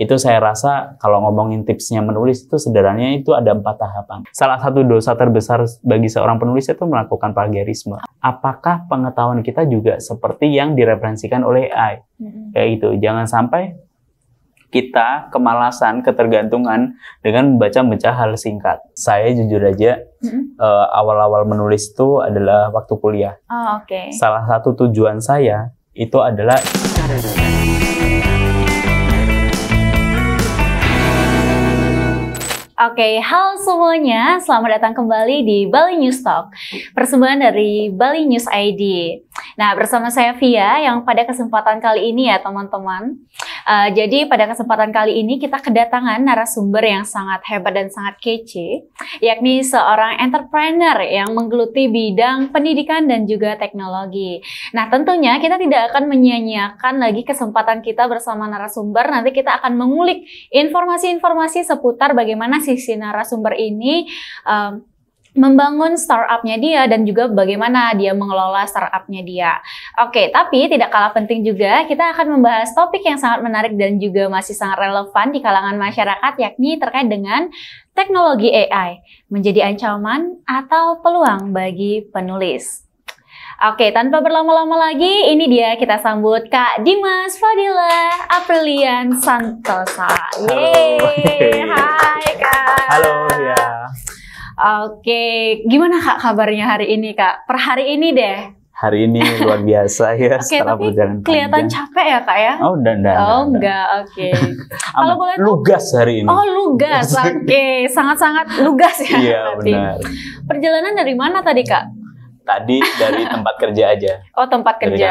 itu saya rasa kalau ngomongin tipsnya menulis itu sederhananya itu ada empat tahapan. Salah satu dosa terbesar bagi seorang penulis itu melakukan plagiarisme. Apakah pengetahuan kita juga seperti yang direferensikan oleh AI? Mm-hmm. Kayak gitu. Jangan sampai kita kemalasan, ketergantungan dengan membaca-baca hal singkat. Saya jujur aja mm-hmm. uh, awal-awal menulis itu adalah waktu kuliah. Oh, Oke. Okay. Salah satu tujuan saya itu adalah Oke, okay, halo semuanya. Selamat datang kembali di Bali News Talk, persembahan dari Bali News ID. Nah, bersama saya Via yang pada kesempatan kali ini ya, teman-teman, Uh, jadi pada kesempatan kali ini kita kedatangan narasumber yang sangat hebat dan sangat kece, yakni seorang entrepreneur yang menggeluti bidang pendidikan dan juga teknologi. Nah tentunya kita tidak akan menyia-nyiakan lagi kesempatan kita bersama narasumber. Nanti kita akan mengulik informasi-informasi seputar bagaimana sisi narasumber ini Uh, membangun startupnya dia dan juga bagaimana dia mengelola startupnya dia. Oke, tapi tidak kalah penting juga kita akan membahas topik yang sangat menarik dan juga masih sangat relevan di kalangan masyarakat yakni terkait dengan teknologi AI menjadi ancaman atau peluang bagi penulis. Oke, tanpa berlama-lama lagi, ini dia kita sambut Kak Dimas Fadila Aprilian Santosa. Yeay, hai Kak. Halo, ya. Oke, gimana kak kabarnya hari ini kak? Per hari ini deh. Hari ini luar biasa ya okay, setelah berjalan. kelihatan panjang. capek ya kak ya? Oh, dan dan. Oh, enggak. Oke. Okay. Kalau boleh lugas hari ini. Oh, lugas. Oke, okay. sangat-sangat lugas ya. Iya, benar. Perjalanan dari mana tadi kak? tadi dari tempat kerja aja. Oh tempat kerja,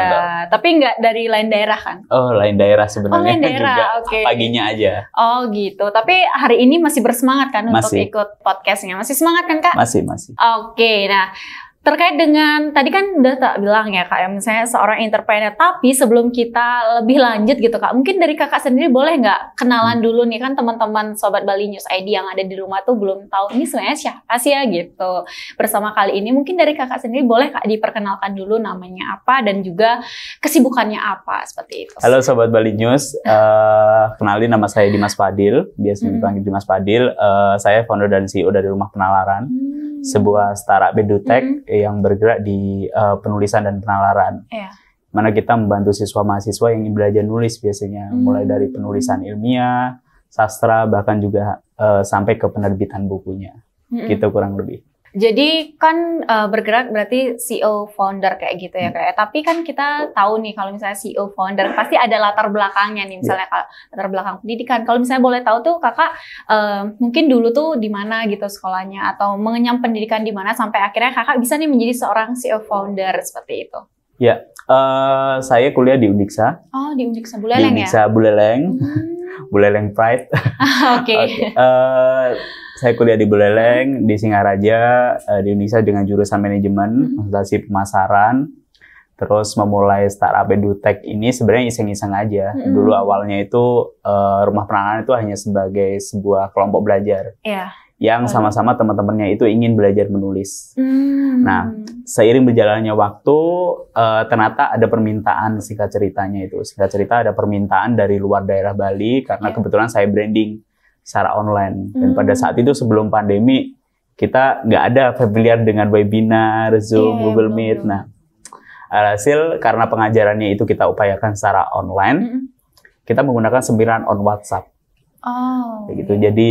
tapi nggak dari lain daerah kan? Oh lain daerah sebenarnya oh, lain daerah. juga okay. paginya aja. Oh gitu, tapi hari ini masih bersemangat kan masih. untuk ikut podcastnya? Masih semangat kan kak? Masih masih. Oke, okay, nah Terkait dengan tadi kan udah tak bilang ya kak, ya, misalnya seorang entrepreneur. Tapi sebelum kita lebih lanjut gitu kak, mungkin dari kakak sendiri boleh nggak kenalan hmm. dulu nih kan teman-teman sobat Bali News ID yang ada di rumah tuh belum tahu ini sebenarnya siapa sih ya gitu. Bersama kali ini mungkin dari kakak sendiri boleh kak diperkenalkan dulu namanya apa dan juga kesibukannya apa seperti itu. Halo sobat Bali News, uh, kenalin nama saya Dimas Padil, biasanya hmm. dipanggil Dimas Padil. Uh, eh, saya founder dan CEO dari Rumah Penalaran, hmm. sebuah startup edutech. Hmm yang bergerak di uh, penulisan dan penalaran. Yeah. Mana kita membantu siswa mahasiswa yang belajar nulis biasanya hmm. mulai dari hmm. penulisan ilmiah, sastra bahkan juga uh, sampai ke penerbitan bukunya. Hmm. Gitu kurang lebih. Jadi kan uh, bergerak berarti CEO founder kayak gitu ya hmm. kayak. Ya. Tapi kan kita tahu nih kalau misalnya CEO founder pasti ada latar belakangnya nih misalnya yeah. latar belakang pendidikan. Kalau misalnya boleh tahu tuh kakak uh, mungkin dulu tuh di mana gitu sekolahnya atau mengenyam pendidikan di mana sampai akhirnya kakak bisa nih menjadi seorang CEO founder seperti itu. Ya, yeah. uh, saya kuliah di Undiksa. Oh, di Undiksa Buleleng di ya? Undiksa Buleleng. Hmm. Buleleng Pride. Oke. okay. okay. uh, saya kuliah di Buleleng, di Singaraja, uh, di Indonesia dengan jurusan manajemen, mm-hmm. konsultasi pemasaran. Terus memulai startup edutech ini sebenarnya iseng-iseng aja. Hmm. Dulu awalnya itu eh, rumah penanganan itu hanya sebagai sebuah kelompok belajar. Yeah yang sama-sama teman-temannya itu ingin belajar menulis. Hmm. Nah, seiring berjalannya waktu, uh, ternyata ada permintaan singkat ceritanya itu. Singkat cerita ada permintaan dari luar daerah Bali karena yeah. kebetulan saya branding secara online. Dan hmm. pada saat itu sebelum pandemi kita nggak ada familiar dengan webinar, Zoom, yeah, iya, Google Meet. Nah, hasil karena pengajarannya itu kita upayakan secara online, hmm. kita menggunakan sembilan on WhatsApp. Oh. Begitu. Yeah. Jadi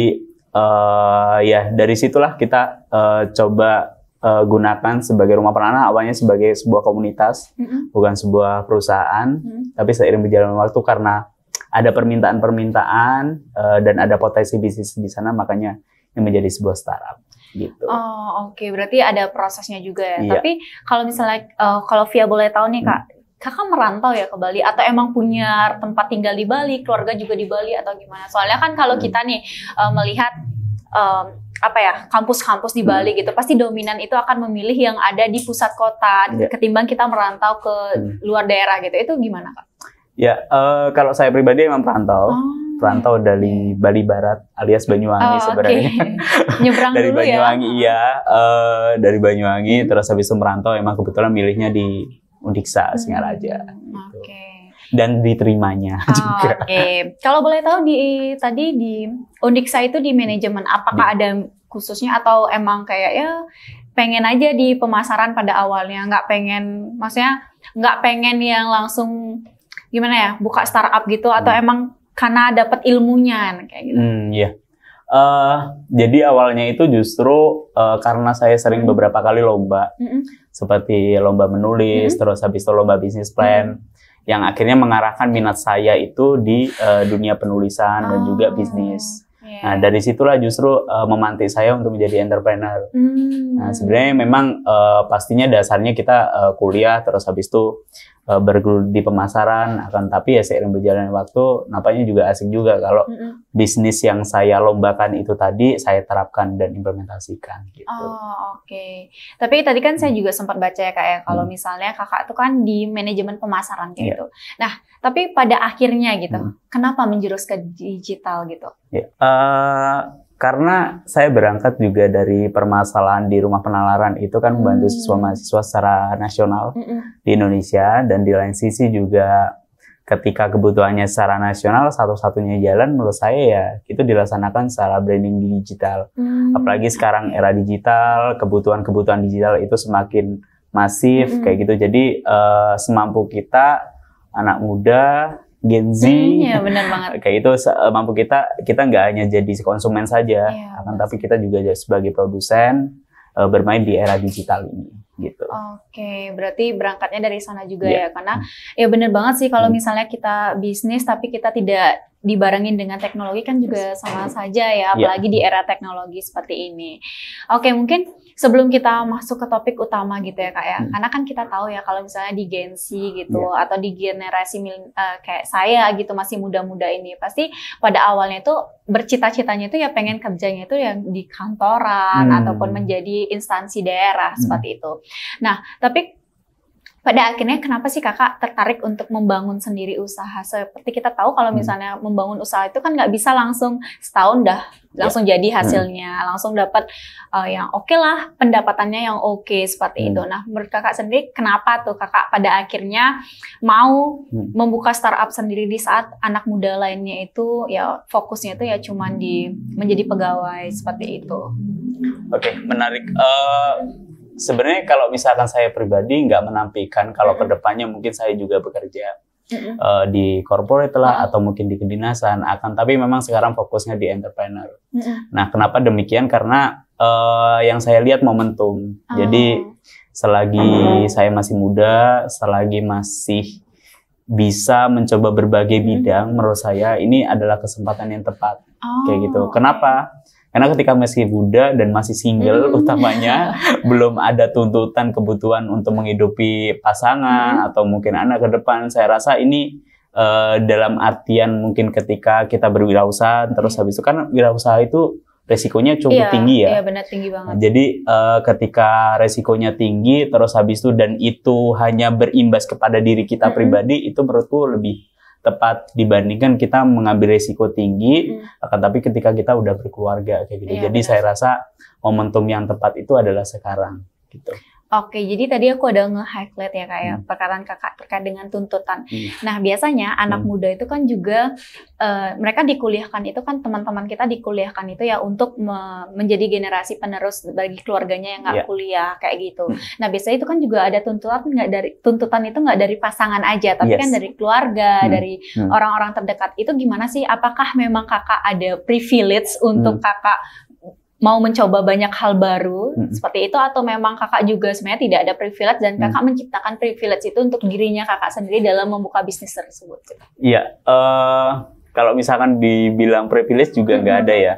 uh, ya dari situlah kita uh, coba uh, gunakan sebagai rumah penanah awalnya sebagai sebuah komunitas mm -hmm. bukan sebuah perusahaan mm tapi seiring berjalan waktu karena ada permintaan-permintaan uh, dan ada potensi bisnis di sana makanya yang menjadi sebuah startup gitu. Oh, oke. Okay. Berarti ada prosesnya juga ya. Iya. Tapi kalau misalnya uh, kalau Via boleh tahu nih Kak, hmm. Kakak merantau ya ke Bali atau emang punya tempat tinggal di Bali, keluarga juga di Bali atau gimana? Soalnya kan kalau hmm. kita nih uh, melihat um, apa ya kampus-kampus di hmm. Bali hmm. gitu pasti dominan itu akan memilih yang ada di pusat kota yeah. ketimbang kita merantau ke hmm. luar daerah gitu itu gimana kak? Ya, uh, kalau saya pribadi emang perantau. Oh. Perantau dari Bali Barat alias Banyuwangi oh, sebenarnya. Okay. Nyebrang dari dulu ya? Banyuwangi, ya. Iya, uh, dari Banyuwangi hmm. terus habis itu merantau emang kebetulan milihnya di Undiksa hmm. Singaraja gitu. Oke. Okay. Dan diterimanya oh, juga. Oke. Okay. Kalau boleh tahu di tadi di Undiksa itu di manajemen apakah di. ada khususnya atau emang kayak ya pengen aja di pemasaran pada awalnya nggak pengen maksudnya nggak pengen yang langsung gimana ya buka startup gitu atau hmm. emang karena dapat ilmunya kayak gitu? Hmm, iya. Uh, jadi awalnya itu justru uh, karena saya sering hmm. beberapa kali lomba, hmm. seperti lomba menulis, hmm. terus habis itu lomba bisnis plan, hmm. yang akhirnya mengarahkan minat saya itu di uh, dunia penulisan oh. dan juga ah, bisnis. Iya. Nah dari situlah justru uh, memantik saya untuk menjadi entrepreneur. Hmm. Nah sebenarnya memang uh, pastinya dasarnya kita uh, kuliah, terus habis itu uh, e, bergelut di pemasaran akan tapi ya seiring berjalannya waktu nampaknya juga asik juga kalau mm -hmm. bisnis yang saya lombakan itu tadi saya terapkan dan implementasikan gitu. Oh, oke. Okay. Tapi tadi kan saya hmm. juga sempat baca ya Kak ya kalau mm. misalnya Kakak itu kan di manajemen pemasaran kayak yeah. gitu. Nah, tapi pada akhirnya gitu, mm. kenapa menjurus ke digital gitu? Yeah. Iya. Uh, karena saya berangkat juga dari permasalahan di rumah penalaran itu kan membantu hmm. siswa mahasiswa secara nasional hmm. di Indonesia dan di lain sisi juga ketika kebutuhannya secara nasional satu-satunya jalan menurut saya ya itu dilaksanakan secara branding digital hmm. apalagi sekarang era digital kebutuhan-kebutuhan digital itu semakin masif hmm. kayak gitu jadi uh, semampu kita anak muda Gen Z. Hmm, ya benar banget. Kayak itu eh, mampu kita kita nggak hanya jadi konsumen saja, ya, akan tapi kita juga sebagai produsen uh, bermain di era digital ini gitu. Oke, berarti berangkatnya dari sana juga yeah. ya karena ya benar banget sih kalau hmm. misalnya kita bisnis tapi kita tidak dibarengin dengan teknologi kan juga sama saja ya iya. apalagi yeah. di era teknologi seperti ini. Oke, mungkin sebelum kita masuk ke topik utama gitu ya kak ya, hmm. karena kan kita tahu ya kalau misalnya di Gen Z gitu yeah. atau di generasi uh, kayak saya gitu masih muda-muda ini pasti pada awalnya itu bercita-citanya itu ya pengen kerjanya itu yang di kantoran hmm. ataupun menjadi instansi daerah hmm. seperti itu. Nah tapi pada akhirnya kenapa sih kakak tertarik untuk membangun sendiri usaha? Seperti kita tahu kalau hmm. misalnya hmm. membangun usaha itu kan nggak bisa langsung setahun dah ya. langsung ya. jadi hmm. hasilnya, hmm. langsung dapat uh, yang oke okay lah pendapatannya yang oke okay, seperti hmm. itu. Nah menurut kakak sendiri kenapa tuh kakak pada akhirnya mau hmm. membuka startup sendiri di saat anak muda lainnya itu ya fokusnya itu ya cuman di menjadi pegawai seperti itu. Oke okay, menarik. Uh, sebenarnya kalau misalkan saya pribadi nggak menampikan kalau mm-hmm. kedepannya mungkin saya juga bekerja mm-hmm. uh, di corporate lah mm-hmm. atau mungkin di kedinasan akan tapi memang sekarang fokusnya di entrepreneur. Mm-hmm. Nah kenapa demikian karena uh, yang saya lihat momentum. -hmm. Jadi oh. selagi mm-hmm. saya masih muda, selagi masih bisa mencoba berbagai mm-hmm. bidang, menurut saya ini adalah kesempatan yang tepat oh. kayak gitu. Oh, kenapa? Karena ketika masih muda dan masih single mm. utamanya belum ada tuntutan kebutuhan untuk menghidupi pasangan mm. atau mungkin anak ke depan, saya rasa ini uh, dalam artian mungkin ketika kita berwirausaha terus hmm. habis itu kan wirausaha itu resikonya cukup iya, tinggi ya. Iya benar tinggi banget. Jadi uh, ketika resikonya tinggi terus habis itu dan itu hanya berimbas kepada diri kita mm pribadi itu menurutku lebih tepat dibandingkan kita mengambil resiko tinggi hmm. akan tapi ketika kita udah berkeluarga kayak gitu. Iya, Jadi benar. saya rasa momentum yang tepat itu adalah sekarang gitu. Oke, jadi tadi aku ada nge-highlight ya kayak hmm. perkataan kakak terkait dengan tuntutan. Hmm. Nah, biasanya anak hmm. muda itu kan juga uh, mereka dikuliahkan itu kan teman-teman kita dikuliahkan itu ya untuk me menjadi generasi penerus bagi keluarganya yang nggak yeah. kuliah kayak gitu. Hmm. Nah, biasanya itu kan juga ada tuntutan nggak dari tuntutan itu nggak dari pasangan aja, tapi kan yes. kan dari keluarga, hmm. dari hmm. orang-orang hmm. terdekat. Itu gimana sih? Apakah memang kakak ada privilege hmm. untuk kakak mau mencoba banyak hal baru hmm. seperti itu atau memang kakak juga sebenarnya tidak ada privilege dan mm. kakak hmm. menciptakan privilege itu untuk dirinya kakak sendiri dalam membuka bisnis tersebut? Iya, uh, kalau misalkan dibilang privilege juga nggak hmm. ada ya.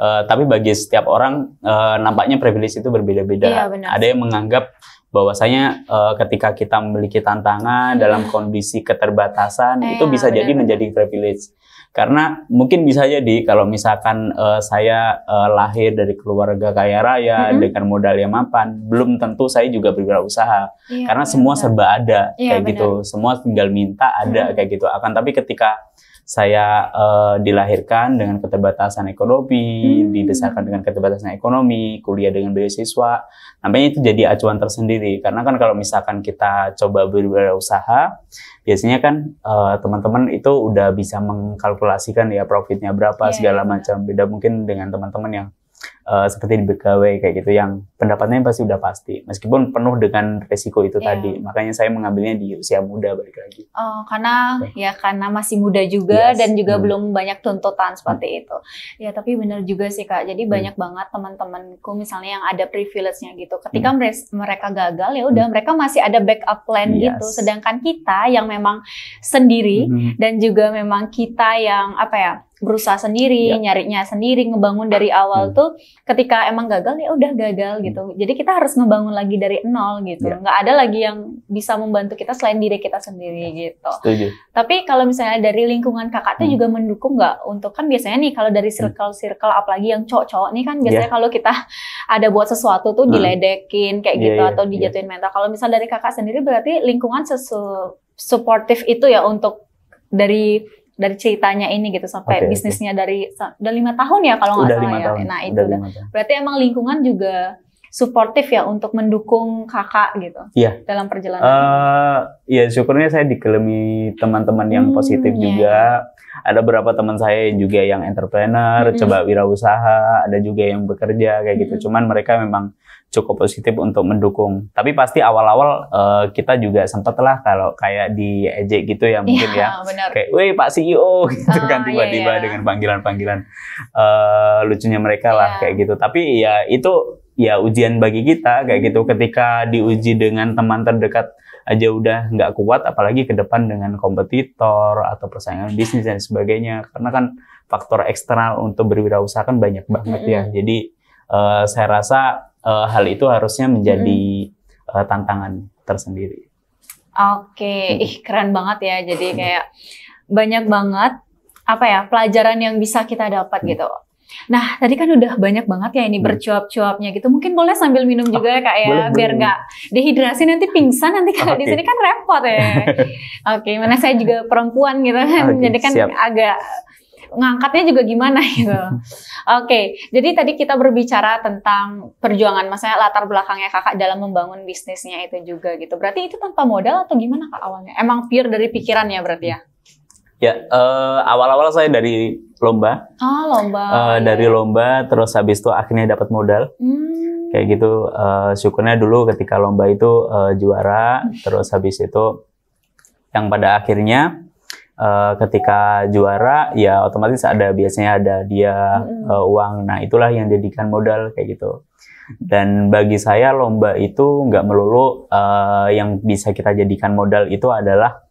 Uh, tapi bagi setiap orang uh, nampaknya privilege itu berbeda-beda. Iya, ada yang menganggap bahwasanya uh, ketika kita memiliki tantangan dalam iya. kondisi keterbatasan eh, itu iya, bisa jadi menjadi privilege karena mungkin bisa jadi kalau misalkan uh, saya uh, lahir dari keluarga kaya raya mm -hmm. dengan modal yang mapan belum tentu saya juga berwirausaha iya, karena bener. semua serba ada kayak bener. gitu semua tinggal minta ada -hmm. kayak gitu akan tapi ketika saya uh, dilahirkan dengan keterbatasan ekonomi, hmm. dibesarkan dengan keterbatasan ekonomi, kuliah dengan beasiswa. Namanya itu jadi acuan tersendiri karena kan kalau misalkan kita coba berusaha, biasanya kan teman eh, teman-teman itu udah bisa mengkalkulasikan ya profitnya berapa yeah, segala iya. macam. Beda mungkin dengan teman-teman yang uh, seperti di pegawai kayak gitu yang pendapatnya pasti udah pasti meskipun penuh dengan resiko itu yeah. tadi makanya saya mengambilnya di usia muda balik lagi oh karena ya, ya karena masih muda juga yes. dan juga hmm. belum banyak tuntutan hmm. seperti hmm. itu ya tapi benar juga sih kak jadi hmm. banyak banget teman-temanku misalnya yang ada privilege-nya gitu ketika hmm. mereka gagal ya hmm. udah hmm. mereka masih ada backup plan yes. gitu sedangkan kita yang memang sendiri hmm. dan juga memang kita yang apa ya berusaha sendiri, ya. nyarinya sendiri, ngebangun dari awal hmm. tuh ketika emang gagal ya udah gagal hmm. gitu. Jadi kita harus ngebangun lagi dari nol gitu. Yeah. Nggak ada lagi yang bisa membantu kita selain diri kita sendiri ya, gitu. Setuju. Tapi kalau misalnya dari lingkungan kakak tuh hmm. juga mendukung nggak untuk kan biasanya nih kalau dari hmm. circle-circle apalagi yang cowok-cowok nih kan ya. biasanya yeah. kalau kita ada buat sesuatu tuh hmm. diledekin kayak yeah, gitu yeah, atau ya. dijatuhin yeah. mental. Kalau misal dari kakak sendiri berarti lingkungan sesu supportive itu ya untuk dari dari ceritanya ini gitu sampai okay, bisnisnya okay. dari udah lima tahun ya kalau nggak salah ya. Tahun. Nah itu udah. udah. Berarti emang lingkungan juga suportif ya untuk mendukung kakak gitu iya. dalam perjalanan. Uh, ya syukurnya saya dikelemi teman-teman yang hmm, positif yeah. juga. Iya. Ada beberapa teman saya juga yang entrepreneur, mm -hmm. coba wirausaha, ada juga yang bekerja kayak gitu. Mm -hmm. Cuman mereka memang cukup positif untuk mendukung. Tapi pasti awal-awal uh, kita juga sempat lah kalau kayak di ejek gitu ya mungkin iya, ya. ya. Bener. Kayak, weh Pak CEO gitu kan ah, iya, tiba-tiba yeah, yeah. dengan panggilan-panggilan uh, lucunya mereka lah kayak gitu. Tapi ya itu ya ujian bagi kita kayak gitu ketika diuji dengan teman terdekat aja udah nggak kuat apalagi ke depan dengan kompetitor atau persaingan bisnis dan sebagainya karena kan faktor eksternal untuk berwirausaha kan banyak banget ya jadi uh, saya rasa uh, hal itu harusnya menjadi uh, tantangan tersendiri oke okay. ih keren banget ya jadi kayak banyak banget apa ya pelajaran yang bisa kita dapat gitu Nah, tadi kan udah banyak banget ya ini hmm. bercuap-cuapnya gitu. Mungkin boleh sambil minum juga ya, Kak ya, boleh, biar nggak dehidrasi nanti pingsan nanti kalau okay. di sini kan repot ya. Oke, okay, mana saya juga perempuan gitu kan. Okay, jadi kan siap. agak ngangkatnya juga gimana gitu. Oke, okay, jadi tadi kita berbicara tentang perjuangan maksudnya latar belakangnya kakak dalam membangun bisnisnya itu juga gitu. Berarti itu tanpa modal atau gimana kak awalnya? Emang pure dari pikiran ya berarti ya? Ya, uh, awal-awal saya dari lomba. Oh lomba. Uh, dari lomba, terus habis itu akhirnya dapat modal. Hmm. Kayak gitu. Uh, syukurnya dulu ketika lomba itu uh, juara, terus habis itu yang pada akhirnya uh, ketika juara, ya otomatis ada biasanya ada dia uh, uang. Nah, itulah yang jadikan modal kayak gitu. Dan bagi saya lomba itu nggak melulu uh, yang bisa kita jadikan modal itu adalah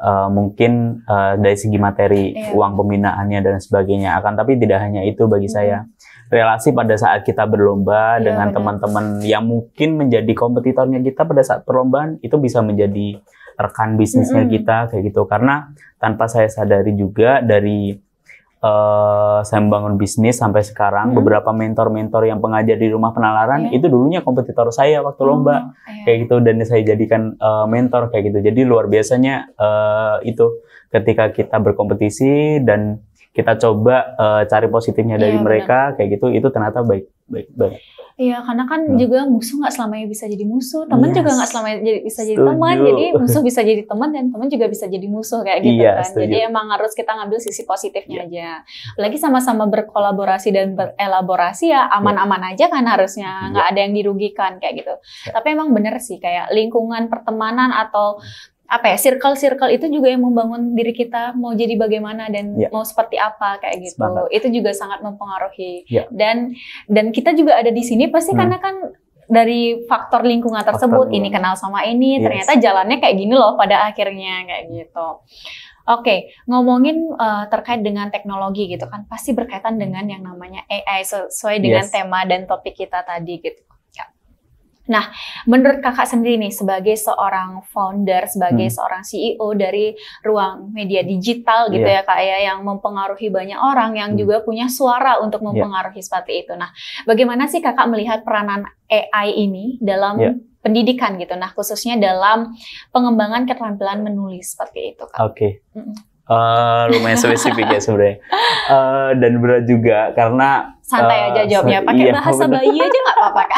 uh, mungkin uh, dari segi materi yeah. uang pembinaannya dan sebagainya akan tapi tidak hanya itu bagi hmm. saya relasi pada saat kita berlomba yeah, dengan teman-teman yang mungkin menjadi kompetitornya kita pada saat perlombaan itu bisa menjadi rekan bisnisnya mm -hmm. kita kayak gitu karena tanpa saya sadari juga dari uh, saya membangun bisnis sampai sekarang hmm. beberapa mentor-mentor yang pengajar di rumah penalaran yeah. itu dulunya kompetitor saya waktu hmm. lomba yeah. kayak gitu dan saya jadikan uh, mentor kayak gitu jadi luar biasanya uh, itu ketika kita berkompetisi dan kita coba uh, cari positifnya iya, dari mereka kayak gitu itu ternyata baik baik baik Iya, karena kan hmm. juga musuh nggak selamanya bisa jadi musuh, teman yes. Iya. juga nggak selamanya jadi, bisa jadi teman, jadi musuh bisa jadi teman dan teman juga bisa jadi musuh kayak gitu iya, kan. Setuju. Jadi emang harus kita ngambil sisi positifnya yeah. aja. Lagi sama-sama berkolaborasi dan berelaborasi ya iya. aman-aman aja kan harusnya iya. nggak yeah. ada yang dirugikan kayak gitu. Yeah. Tapi emang bener sih kayak lingkungan pertemanan atau hmm apa ya circle-circle itu juga yang membangun diri kita mau jadi bagaimana dan yeah. mau seperti apa kayak gitu. Sebenarnya. Itu juga sangat mempengaruhi. Yeah. Dan dan kita juga ada di sini pasti hmm. karena kan dari faktor lingkungan tersebut. Faktor ini kenal sama ini, yes. ternyata jalannya kayak gini loh pada akhirnya kayak gitu. Oke, okay, ngomongin uh, terkait dengan teknologi gitu kan pasti berkaitan dengan yang namanya AI sesuai dengan yes. tema dan topik kita tadi gitu Nah, menurut kakak sendiri nih sebagai seorang founder, sebagai hmm. seorang CEO dari ruang media digital gitu yeah. ya kak ya, yang mempengaruhi banyak orang, yang hmm. juga punya suara untuk iya. mempengaruhi yeah. seperti itu. Nah, bagaimana sih kakak melihat peranan AI ini dalam yeah. pendidikan gitu? Nah, khususnya dalam pengembangan keterampilan menulis seperti itu kak. Oke. Okay. Mm -mm. Uh, lumayan spesifik ya sebenarnya uh, dan berat juga karena santai uh, aja jawabnya pakai iya, bahasa bener. bayi aja nggak apa-apa kak.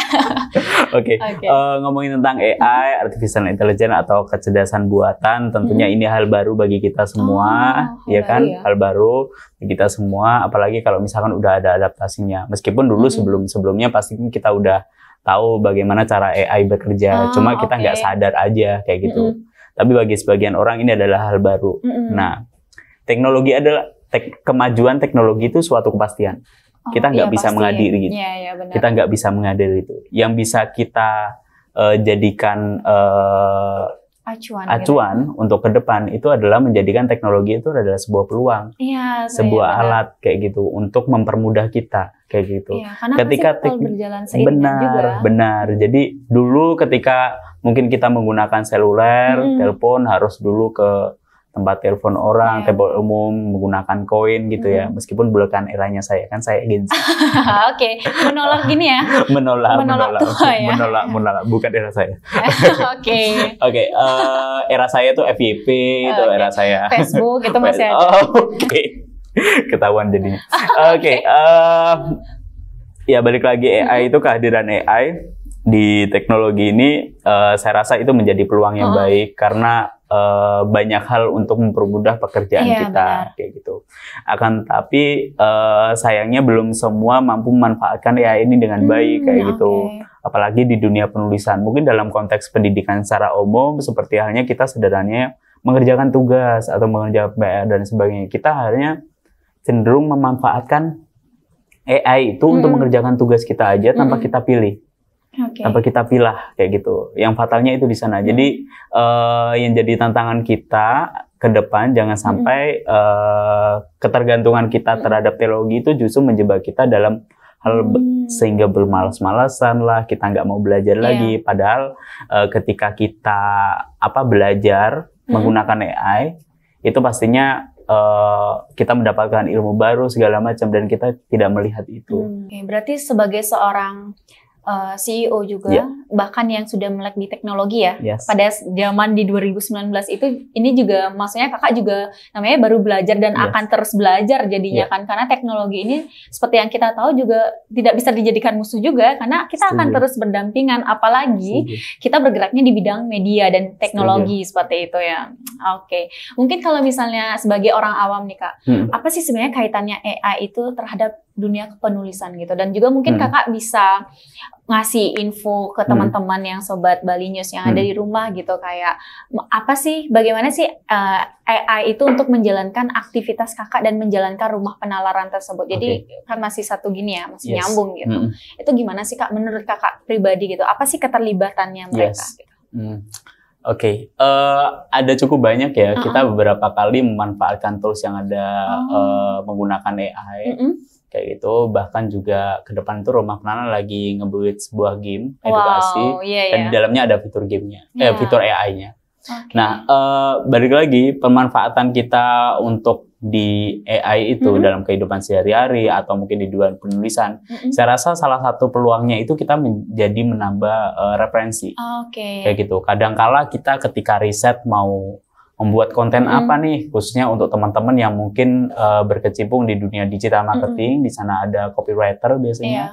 Oke okay. okay. uh, ngomongin tentang AI, artificial intelligence atau kecerdasan buatan tentunya hmm. ini hal baru bagi kita semua, oh, ya kan ya. hal baru bagi kita semua apalagi kalau misalkan udah ada adaptasinya meskipun dulu hmm. sebelum sebelumnya pasti kan kita udah tahu bagaimana cara AI bekerja, oh, cuma kita nggak okay. sadar aja kayak gitu. Hmm. Tapi bagi sebagian orang ini adalah hal baru. Mm -hmm. Nah, teknologi adalah tek, kemajuan teknologi itu suatu kepastian. Oh, kita nggak iya, bisa mengadili gitu. Iya, iya, benar. Kita nggak bisa mengadili itu. Yang bisa kita uh, jadikan uh, eh, acuan, acuan gitu. Ya? untuk ke depan itu adalah menjadikan teknologi itu adalah sebuah peluang, iya, sebuah iya, alat kayak gitu untuk mempermudah kita kayak gitu. Iya, karena ketika berjalan benar, juga. Ya. benar. Jadi dulu ketika mungkin kita menggunakan seluler, hmm. telepon harus dulu ke tempat telepon orang, yeah. telepon umum menggunakan koin gitu ya. hmm. ya. Meskipun bukan eranya saya kan saya Gen Z. Oke, menolak gini ya. menolak, menolak, menolak tua ya. Menolak, menolak bukan era saya. Oke. Oke, okay. okay, uh, eh, era saya tuh FYP itu okay. era saya. Facebook itu masih ada. Oh, Oke. Okay. Ketahuan jadinya. Oke, okay, uh, eh, ya balik lagi AI hmm. itu kehadiran AI di teknologi ini uh, saya rasa itu menjadi peluang yang oh. baik karena uh, banyak hal untuk mempermudah pekerjaan iya, kita benar. kayak gitu. Akan tapi uh, sayangnya belum semua mampu memanfaatkan ya ini dengan hmm, baik hmm, kayak okay. gitu. Apalagi di dunia penulisan. Mungkin dalam konteks pendidikan secara umum seperti halnya kita sederhananya mengerjakan tugas atau mengerjakan PR dan sebagainya. Kita akhirnya cenderung memanfaatkan AI itu hmm. untuk mengerjakan tugas kita aja tanpa hmm. kita pilih okay. tanpa kita pilah kayak gitu. Yang fatalnya itu di sana. Iya. Jadi uh, yang jadi tantangan kita ke depan jangan sampai hmm. uh, ketergantungan kita hmm. terhadap teologi itu justru menjebak kita dalam hal hmm. sehingga bermalas-malasan lah kita nggak mau belajar yeah. lagi. Padahal uh, ketika kita apa belajar hmm. menggunakan AI itu pastinya uh, kita mendapatkan ilmu baru segala macam dan kita tidak melihat itu. Hmm. Oke, berarti sebagai seorang Eh, CEO juga, yeah. bahkan yang sudah melek di teknologi ya. Yes. Pada zaman di 2019 itu ini juga maksudnya Kakak juga namanya baru belajar dan yes. akan terus belajar jadinya yeah. kan karena teknologi ini seperti yang kita tahu juga tidak bisa dijadikan musuh juga karena kita Setuju. akan terus berdampingan apalagi Setuju. kita bergeraknya di bidang media dan teknologi Setuju. seperti itu ya. Oke. Okay. Mungkin kalau misalnya sebagai orang awam nih Kak, hmm. apa sih sebenarnya kaitannya AI itu terhadap dunia kepenulisan gitu dan juga mungkin hmm. kakak bisa ngasih info ke hmm. teman-teman hmm. yang sobat Bali News yang ada hmm. di rumah gitu kayak apa sih bagaimana sih uh, eh, AI itu untuk menjalankan aktivitas kakak dan menjalankan rumah penalaran tersebut jadi okay. kan masih satu gini ya masih yes. nyambung gitu hmm. itu gimana sih kak menurut kakak pribadi gitu apa sih keterlibatannya mereka yes. Gitu? hmm. Oke, okay. uh, eh, ada cukup banyak ya. Uh -uh. Kita uh-uh. beberapa kali memanfaatkan tools yang ada -huh. uh, eh, menggunakan AI. Uh kayak gitu bahkan juga ke depan tuh rumah penana lagi ngebuat sebuah game edukasi wow, yeah, yeah. dan iya. di dalamnya ada fitur gamenya yeah. eh iya. fitur AI-nya okay. nah uh, balik lagi pemanfaatan kita untuk di AI itu mm -hmm. dalam kehidupan sehari-hari atau mungkin di dunia penulisan, mm -hmm. saya rasa salah satu peluangnya itu kita menjadi menambah uh, referensi. Oke. Okay. Kayak gitu. Kadangkala kita ketika riset mau membuat konten hmm. apa nih khususnya untuk teman-teman yang mungkin uh, berkecimpung di dunia digital marketing hmm. di sana ada copywriter biasanya yeah.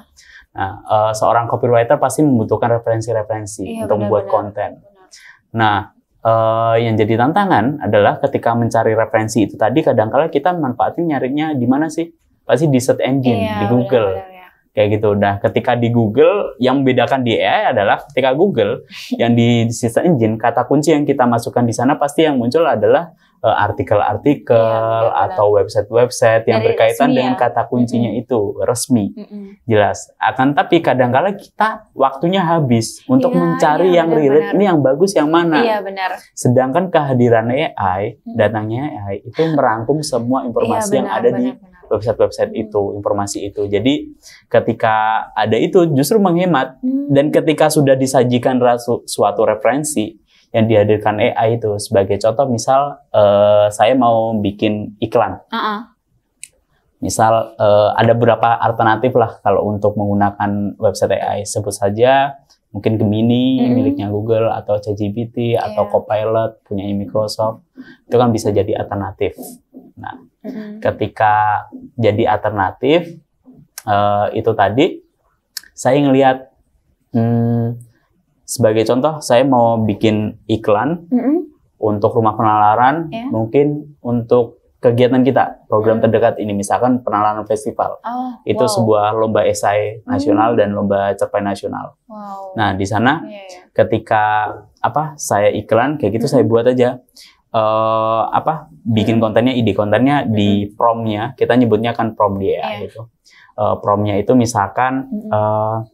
nah uh, seorang copywriter pasti membutuhkan referensi-referensi yeah, untuk benar, membuat benar. konten benar. nah uh, yang jadi tantangan adalah ketika mencari referensi itu tadi kadang-kala kita manfaatin nyarinya di mana sih pasti di search engine yeah, di Google benar, benar kayak gitu. Nah, ketika di Google yang membedakan di AI adalah ketika Google yang di sisa engine kata kunci yang kita masukkan di sana pasti yang muncul adalah uh, artikel-artikel ya, atau website-website yang berkaitan resmi, dengan ya? kata kuncinya mm -hmm. itu resmi. Mm -hmm. Jelas. Akan tapi kadangkala kita waktunya habis untuk ya, mencari ya, yang benar, relate ini yang bagus yang mana. Iya, benar. Sedangkan kehadiran AI, datangnya AI itu merangkum semua iya, informasi ya, benar, yang ada benar, di benar website-website hmm. itu, informasi itu. Jadi ketika ada itu justru menghemat hmm. dan ketika sudah disajikan rasu, suatu referensi yang dihadirkan AI itu sebagai contoh misal uh, saya mau bikin iklan. Uh -uh. Misal uh, ada beberapa alternatif lah kalau untuk menggunakan website AI sebut saja mungkin Gemini mm. miliknya Google atau ChatGPT yeah. atau iya. Copilot punya Microsoft itu kan bisa jadi alternatif. Nah, Ketika jadi alternatif uh, itu tadi, saya ngelihat hmm, sebagai contoh saya mau bikin iklan mm-hmm. untuk rumah penalaran, yeah. mungkin untuk kegiatan kita program terdekat ini misalkan penalaran festival oh, itu wow. sebuah lomba esai mm. nasional mm. dan lomba cerpen nasional. Wow. Nah di sana yeah, yeah. ketika apa saya iklan kayak gitu hmm. saya buat aja uh, apa bikin hmm. kontennya ide kontennya hmm. di promnya kita nyebutnya kan prom dia ya, yeah. gitu uh, promnya itu misalkan uh,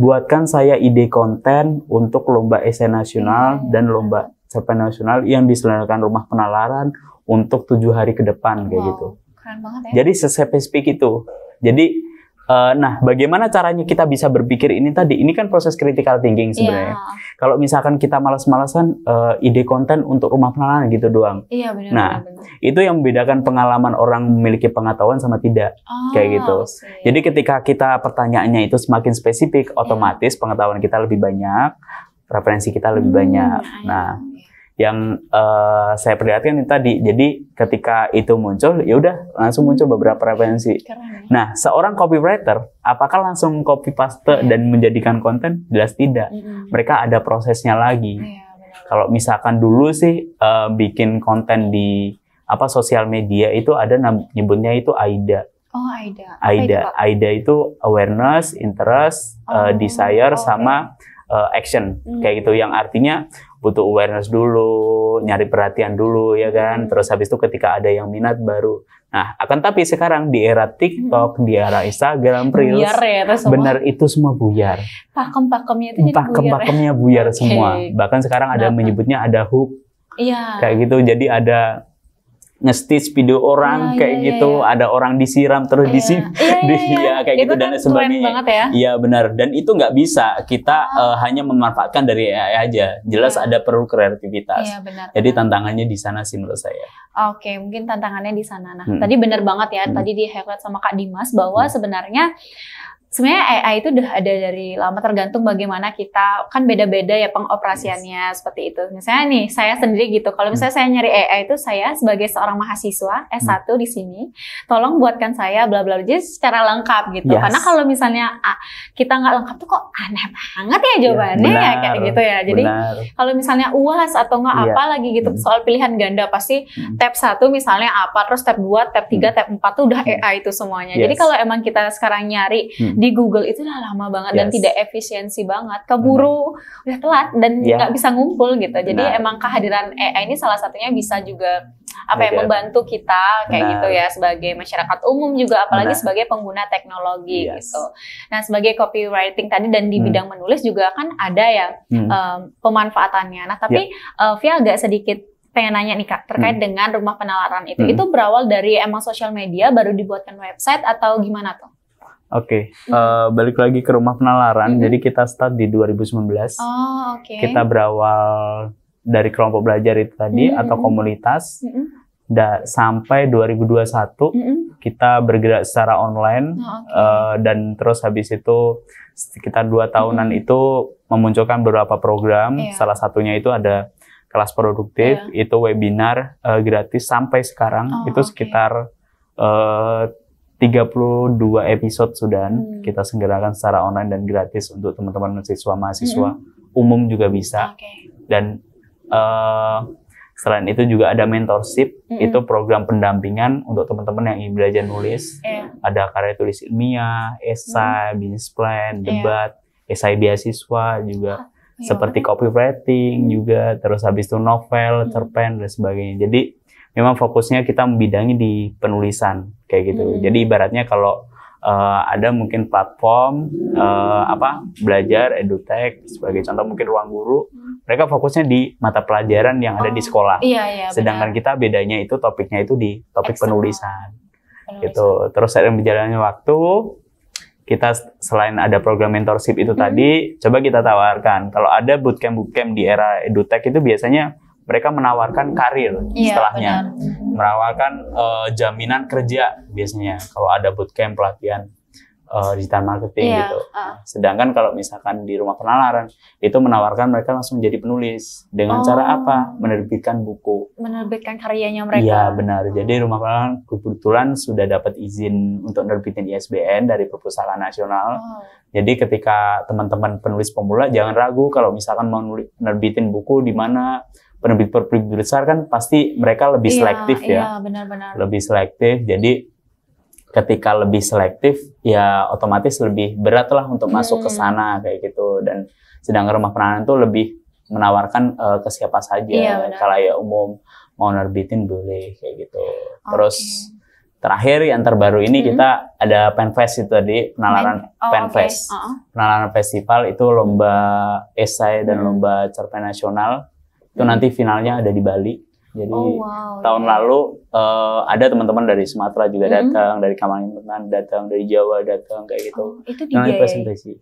buatkan saya ide konten untuk lomba esai nasional yeah. dan lomba cerpen nasional yang diselenggarakan rumah penalaran untuk tujuh hari ke depan kayak wow. gitu keren banget ya jadi sespesifik itu jadi Uh, nah, bagaimana caranya kita bisa berpikir ini tadi? Ini kan proses critical thinking iya. sebenarnya. Yeah. Kalau misalkan kita malas-malasan uh, ide konten untuk rumah penanaman gitu doang. Iya yeah, benar. Nah, bener. itu yang membedakan pengalaman orang memiliki pengetahuan sama tidak oh, kayak gitu. Okay. Jadi ketika kita pertanyaannya itu semakin spesifik, iya. otomatis yeah. pengetahuan kita lebih banyak, referensi kita lebih hmm, banyak. Nah, yang uh, saya perlihatkan ini tadi. Jadi ketika itu muncul, ya udah langsung muncul beberapa referensi. Keren. Ya. Nah, seorang copywriter apakah langsung copy paste yeah. dan menjadikan konten? Jelas tidak. Mm -hmm. Mereka ada prosesnya lagi. Yeah, iya, Kalau misalkan dulu sih uh, bikin konten di apa sosial media itu ada nyebutnya itu AIDA. Oh, AIDA. AIDA. itu, AIDA itu awareness, interest, eh, oh, uh, desire oh, okay. sama uh, action. Mm. Kayak gitu yang artinya butuh awareness dulu, nyari perhatian dulu ya kan. Hmm. Terus habis itu ketika ada yang minat baru. Nah, akan tapi sekarang di era TikTok, hmm. di era Instagram, Reels, buyar ya, itu semua. itu semua buyar. Pakem-pakemnya itu jadi Pakem-pakemnya buyar, okay. semua. Bahkan sekarang ada Kenapa? menyebutnya ada hook. Iya. Kayak gitu. Jadi ada nge-stitch video orang oh, kayak iya, iya, gitu, iya. ada orang disiram terus iya. iya, iya di iya, iya, iya. kayak itu gitu kan dan sebagainya. ya. Iya benar. Dan itu nggak bisa kita ah. uh, hanya memanfaatkan dari AI aja. Jelas iya. ada perlu kreativitas. Iya, benar, Jadi benar. tantangannya di sana sih menurut saya. Oke, mungkin tantangannya di sana. Nah, hmm. tadi benar banget ya. Hmm. Tadi di highlight sama Kak Dimas bahwa hmm. sebenarnya sebenarnya AI itu udah ada dari lama tergantung bagaimana kita kan beda-beda ya pengoperasiannya yes. seperti itu. Misalnya nih saya sendiri gitu. Kalau misalnya saya nyari AI itu saya sebagai seorang mahasiswa S1 hmm. di sini, tolong buatkan saya bla bla jadi secara lengkap gitu. Yes. Karena kalau misalnya ah, kita nggak lengkap tuh kok aneh banget ya iya, jawabannya ya, ya kayak gitu ya. Jadi kalau misalnya UAS atau nggak yeah. apa lagi gitu hmm. soal pilihan ganda pasti hmm. tab 1 misalnya apa, terus tab 2, tab 3, hmm. tab 4 tuh udah hmm. AI itu semuanya. Yes. Jadi kalau emang kita sekarang nyari hmm di Google itu udah lama banget yes. dan tidak efisiensi banget keburu hmm. udah telat dan ya. nggak yeah. bisa ngumpul gitu jadi nah. emang kehadiran AI ini salah satunya bisa juga apa ya membantu kita kayak Benar. gitu ya sebagai masyarakat umum juga apalagi Benar. sebagai pengguna teknologi yes. gitu. Nah sebagai copywriting tadi dan di hmm. bidang menulis juga kan ada ya hmm. um, pemanfaatannya. Nah tapi yeah. Ya. uh, Via agak sedikit pengen nanya nih kak terkait hmm. dengan rumah penalaran itu. Hmm. Itu berawal dari emang sosial media baru dibuatkan website atau gimana tuh? Oke, okay. uh, eh, balik lagi ke rumah penalaran. Mm -hmm. Jadi kita start di 2019. Oh, oke. Okay. Kita berawal dari kelompok belajar itu tadi mm -hmm. atau komunitas. Mm -hmm. da, sampai 2021 mm -hmm. kita bergerak secara online oh, okay. uh, eh, dan terus habis itu sekitar dua tahunan mm -hmm. itu memunculkan beberapa program. Yeah. Salah satunya itu ada kelas produktif, yeah. itu webinar uh, gratis sampai sekarang. Oh, itu okay. sekitar uh, 32 episode sudah hmm. kita segerakan secara online dan gratis untuk teman-teman mahasiswa mahasiswa hmm. umum juga bisa okay. dan uh, selain itu juga ada mentorship hmm. itu program pendampingan untuk teman-teman yang ingin belajar nulis yeah. ada karya tulis ilmiah esai hmm. business plan iya. debat yeah. esai beasiswa juga ah, seperti copywriting juga terus habis itu novel hmm. cerpen dan sebagainya jadi memang fokusnya kita membidangi di penulisan kayak gitu. Hmm. Jadi ibaratnya kalau uh, ada mungkin platform uh, apa belajar edutech sebagai contoh mungkin ruang guru, hmm. mereka fokusnya di mata pelajaran yang oh. ada di oh, sekolah. Iya, iya, Sedangkan benar. kita bedanya itu topiknya itu di topik Excel. penulisan. penulisan. Gitu. Terus saya berjalannya waktu kita selain ada program mentorship itu hmm. tadi, coba kita tawarkan. Kalau ada bootcamp bootcamp di era edutech itu biasanya mereka menawarkan karir yeah, setelahnya, benar. menawarkan uh, jaminan kerja biasanya kalau ada bootcamp pelatihan uh, digital marketing yeah, gitu. Uh. Sedangkan kalau misalkan di rumah penalaran itu menawarkan mereka langsung menjadi penulis dengan oh. cara apa? Menerbitkan buku. Menerbitkan karyanya mereka. Iya benar. Jadi hmm. rumah penalaran kebetulan sudah dapat izin untuk menerbitkan ISBN dari Perpustakaan Nasional. Oh. Jadi ketika teman-teman penulis pemula jangan ragu kalau misalkan mau nerbitin buku di mana penerbit-penerbit besar kan pasti mereka lebih iya, selektif ya. iya, ya. benar-benar. Lebih selektif. Jadi ketika lebih selektif ya otomatis lebih berat lah untuk masuk ke hmm. sana kayak gitu dan sedangkan rumah penahanan itu lebih menawarkan uh, ke siapa saja iya, ya umum mau nerbitin boleh kayak gitu okay. terus terakhir yang terbaru ini hmm. kita ada penfest itu tadi penalaran Pen, oh, penfest okay. uh -huh. penalaran festival itu lomba esai dan hmm. lomba cerpen nasional itu nanti finalnya ada di Bali. Jadi oh, wow. tahun lalu uh, ada teman-teman dari Sumatera juga hmm. datang, dari Kalimantan datang, dari Jawa datang kayak gitu. Oh, itu presentasi.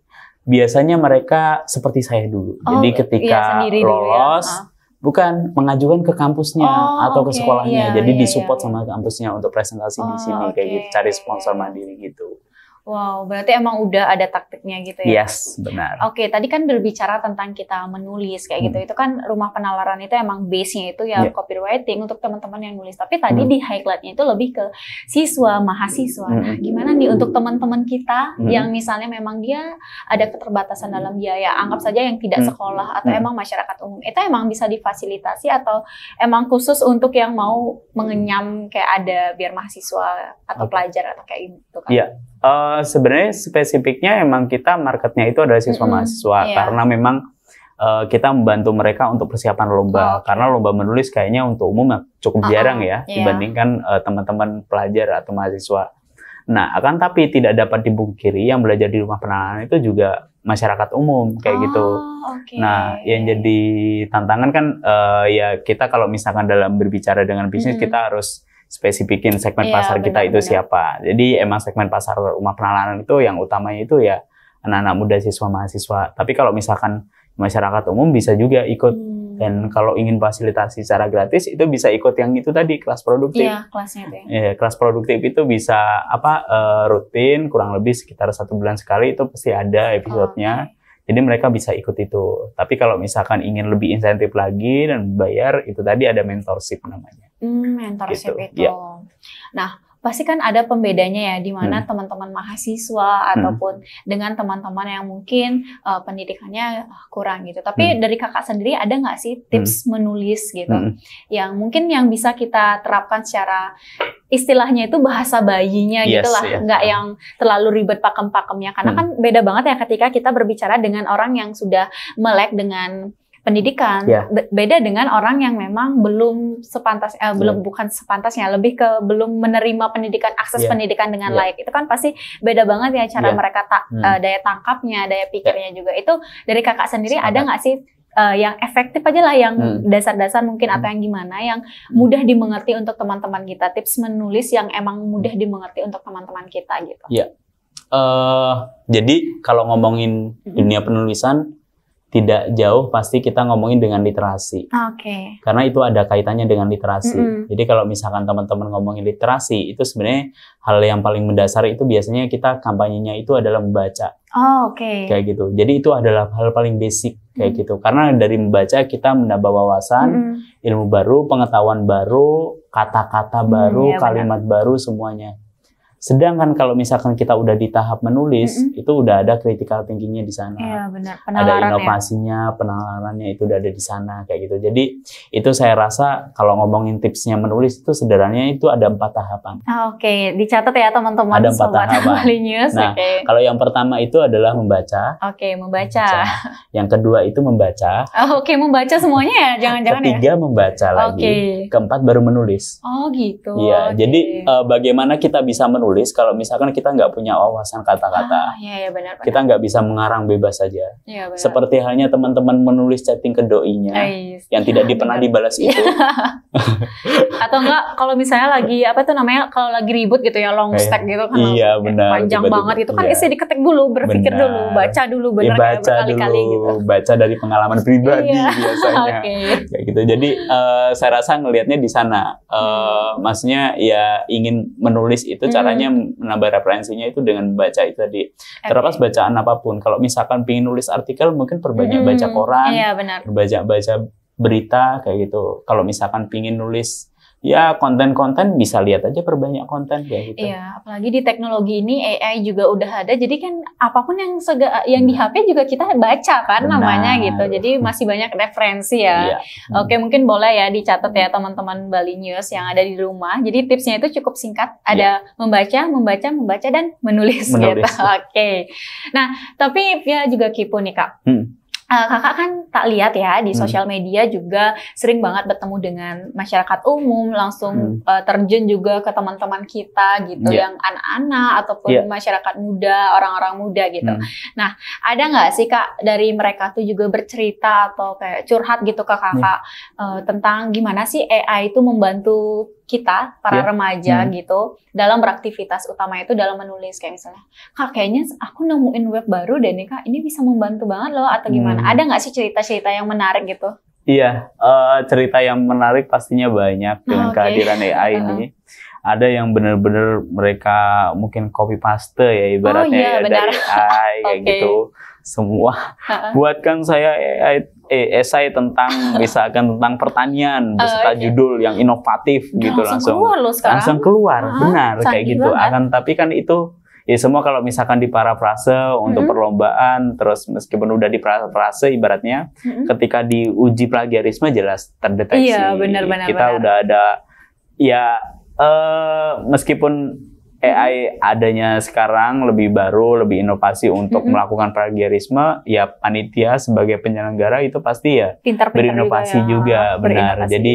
Biasanya mereka seperti saya dulu. Oh, Jadi iya, ketika iya, lolos ya. bukan mengajukan ke kampusnya oh, atau ke sekolahnya. Iya, Jadi iya, iya. disupport iya. sama kampusnya untuk presentasi oh, di sini okay. kayak gitu, cari sponsor mandiri gitu. Wow, berarti emang udah ada taktiknya gitu ya? Yes, benar. Oke, okay, tadi kan berbicara tentang kita menulis kayak gitu. hmm. gitu. Itu kan rumah penalaran itu emang base-nya itu ya yeah. copywriting untuk teman-teman yang nulis. Tapi tadi hmm. di highlight-nya itu lebih ke siswa, mahasiswa. Hmm. Nah, gimana nih untuk teman-teman kita hmm. yang misalnya memang dia ada keterbatasan dalam biaya, anggap saja yang tidak hmm. sekolah atau hmm. emang masyarakat umum. Itu emang bisa difasilitasi atau emang khusus untuk yang mau mengenyam kayak ada biar mahasiswa atau okay. pelajar atau kayak gitu kan? Iya. Yeah uh, sebenarnya spesifiknya emang kita marketnya itu adalah siswa mm -hmm. mahasiswa yeah. karena memang uh, kita membantu mereka untuk persiapan lomba oh, karena lomba menulis kayaknya untuk umum ya, cukup uh oh, -huh. jarang ya yeah. dibandingkan uh, teman-teman pelajar atau mahasiswa. Nah, akan tapi tidak dapat dibungkiri yang belajar di rumah penanganan itu juga masyarakat umum kayak gitu. oh, gitu. Okay. Nah, yang jadi tantangan kan uh, ya kita kalau misalkan dalam berbicara dengan bisnis hmm. kita harus spesifikin segmen yeah, pasar benar, kita itu benar. siapa. Jadi emang segmen pasar rumah penalaran itu yang utamanya itu ya anak-anak muda siswa mahasiswa. Tapi kalau misalkan masyarakat umum bisa juga ikut hmm. dan kalau ingin fasilitasi secara gratis itu bisa ikut yang itu tadi kelas produktif. Iya, kelasnya ya. iya, kelas produktif itu bisa apa uh, rutin kurang lebih sekitar satu bulan sekali itu pasti ada episodenya. Oh, Jadi mereka bisa ikut itu. Tapi kalau misalkan ingin lebih insentif lagi dan bayar itu tadi ada mentorship namanya. Hmm, mentorship gitu. itu. Ya. Nah, pasti kan ada pembedanya ya di mana hmm. teman-teman mahasiswa ataupun hmm. dengan teman-teman yang mungkin uh, pendidikannya kurang gitu. Tapi hmm. dari kakak sendiri ada nggak sih tips hmm. menulis gitu hmm. yang mungkin yang bisa kita terapkan secara istilahnya itu bahasa bayinya yes, gitulah, yeah. nggak yang terlalu ribet pakem-pakemnya karena hmm. kan beda banget ya ketika kita berbicara dengan orang yang sudah melek dengan pendidikan. Yeah. Ya. beda dengan orang yang memang belum sepantas eh, yeah. Ya. bukan sepantasnya, lebih ke belum menerima pendidikan, akses yeah. pendidikan dengan yeah. layak. Itu kan pasti beda banget ya cara yeah. mereka ta hmm. uh, daya tangkapnya, daya ya. pikirnya yeah. juga. Itu dari kakak sendiri Sangat. ada nggak sih uh, yang efektif aja lah yang hmm. dasar-dasar hmm. mungkin hmm. atau yang gimana yang hmm. mudah dimengerti untuk teman-teman kita tips menulis yang emang mudah hmm. dimengerti untuk teman-teman kita gitu. ya Uh, jadi kalau ngomongin dunia penulisan tidak jauh pasti kita ngomongin dengan literasi. Oke. Okay. Karena itu ada kaitannya dengan literasi. Mm -hmm. Jadi kalau misalkan teman-teman ngomongin literasi, itu sebenarnya hal yang paling mendasar itu biasanya kita kampanyenya itu adalah membaca. Oh, oke. Okay. Kayak gitu. Jadi itu adalah hal paling basic kayak mm -hmm. gitu. Karena dari membaca kita menambah wawasan, mm -hmm. ilmu baru, pengetahuan baru, kata-kata baru, mm, kalimat benar. baru semuanya Sedangkan kalau misalkan kita udah di tahap menulis, mm -hmm. itu udah ada critical thinkingnya di sana. Iya, benar. Ada inovasinya, ya? penalarannya itu udah ada di sana kayak gitu. Jadi itu saya rasa kalau ngomongin tipsnya menulis itu sederhananya itu ada empat tahapan. Oh, Oke, okay. dicatat ya teman-teman. Ada empat tahapan. News. Nah, okay. kalau yang pertama itu adalah membaca. Oke, okay, membaca. membaca. Yang kedua itu membaca. Oh, Oke, okay. membaca semuanya ya, jangan-jangan ya. Ketiga membaca lagi. Okay. Keempat baru menulis. Oh gitu. Iya, okay. jadi uh, bagaimana kita bisa menulis? kalau misalkan kita nggak punya wawasan kata-kata. Ah, ya, ya, benar, Kita nggak bisa mengarang bebas saja. Ya, Seperti halnya teman-teman menulis chatting ke doinya Ais. Eh, yang tidak ya, pernah dibalas iya. itu. Atau enggak kalau misalnya lagi apa tuh namanya kalau lagi ribut gitu ya long eh, stack gitu kan. Iya, eh, benar. Panjang tiba -tiba, banget itu kan iya. isi diketik dulu, berpikir benar. dulu, baca dulu benar ya, baca berkali-kali gitu. Baca dari pengalaman pribadi iya. biasanya. okay. Kayak gitu. Jadi uh, saya rasa ngelihatnya di sana uh, maksudnya ya ingin menulis itu hmm. caranya caranya menambah referensinya itu dengan baca itu tadi. Terlepas bacaan apapun. Kalau misalkan pengen nulis artikel mungkin perbanyak baca hmm, koran, iya, perbanyak baca berita kayak gitu. Kalau misalkan pingin nulis ya konten-konten bisa lihat aja perbanyak konten ya gitu. Iya, apalagi di teknologi ini AI juga udah ada. Jadi kan apapun yang sega, yang di iya. HP juga kita baca kan Benar. namanya gitu. Jadi hmm. masih banyak referensi ya. Iya. Oke, hmm. mungkin boleh ya dicatat ya teman-teman Bali News yang ada di rumah. Jadi tipsnya itu cukup singkat, ada iya. membaca, membaca, membaca dan menulis, menulis. gitu. Oke. Nah, tapi ya juga kipu nih Kak. Hmm Uh, kakak kan tak lihat ya di hmm. sosial media juga sering banget bertemu dengan masyarakat umum, langsung hmm. uh, terjun juga ke teman-teman kita gitu, yeah. yang anak-anak ataupun yeah. masyarakat muda, orang-orang muda gitu. Hmm. Nah, ada nggak sih kak dari mereka tuh juga bercerita atau kayak curhat gitu ke iya. kakak yeah. uh, tentang gimana sih AI itu membantu kita para yeah. remaja hmm. gitu dalam beraktivitas utama itu dalam menulis kayak misalnya kak kayaknya aku nemuin web baru deh nih kak ini bisa membantu banget loh atau gimana Hmm. Ada nggak sih cerita-cerita yang menarik gitu? Iya, uh, cerita yang menarik pastinya banyak ah, dengan oh, okay. kehadiran AI uh -huh. ini. Uh-huh. Ada yang benar-benar mereka mungkin copy paste ya oh, ibaratnya oh, iya, ya, dari AI okay. kayak gitu. Semua uh -huh. buatkan saya AI eh, esai tentang misalkan tentang pertanian oh, beserta okay. judul yang inovatif gitu langsung langsung keluar loh sekarang. langsung keluar ah, benar kayak gitu akan tapi kan itu ya semua kalau misalkan di mm-hmm. untuk perlombaan terus meskipun udah diparafrase ibaratnya mm-hmm. ketika diuji plagiarisme jelas terdeteksi iya, bener, bener, kita bener. udah ada ya uh, meskipun mm-hmm. AI adanya sekarang lebih baru, lebih inovasi untuk mm-hmm. melakukan plagiarisme, ya panitia sebagai penyelenggara itu pasti ya Pintar -pintar berinovasi juga, ya. juga benar. Berinovasi Jadi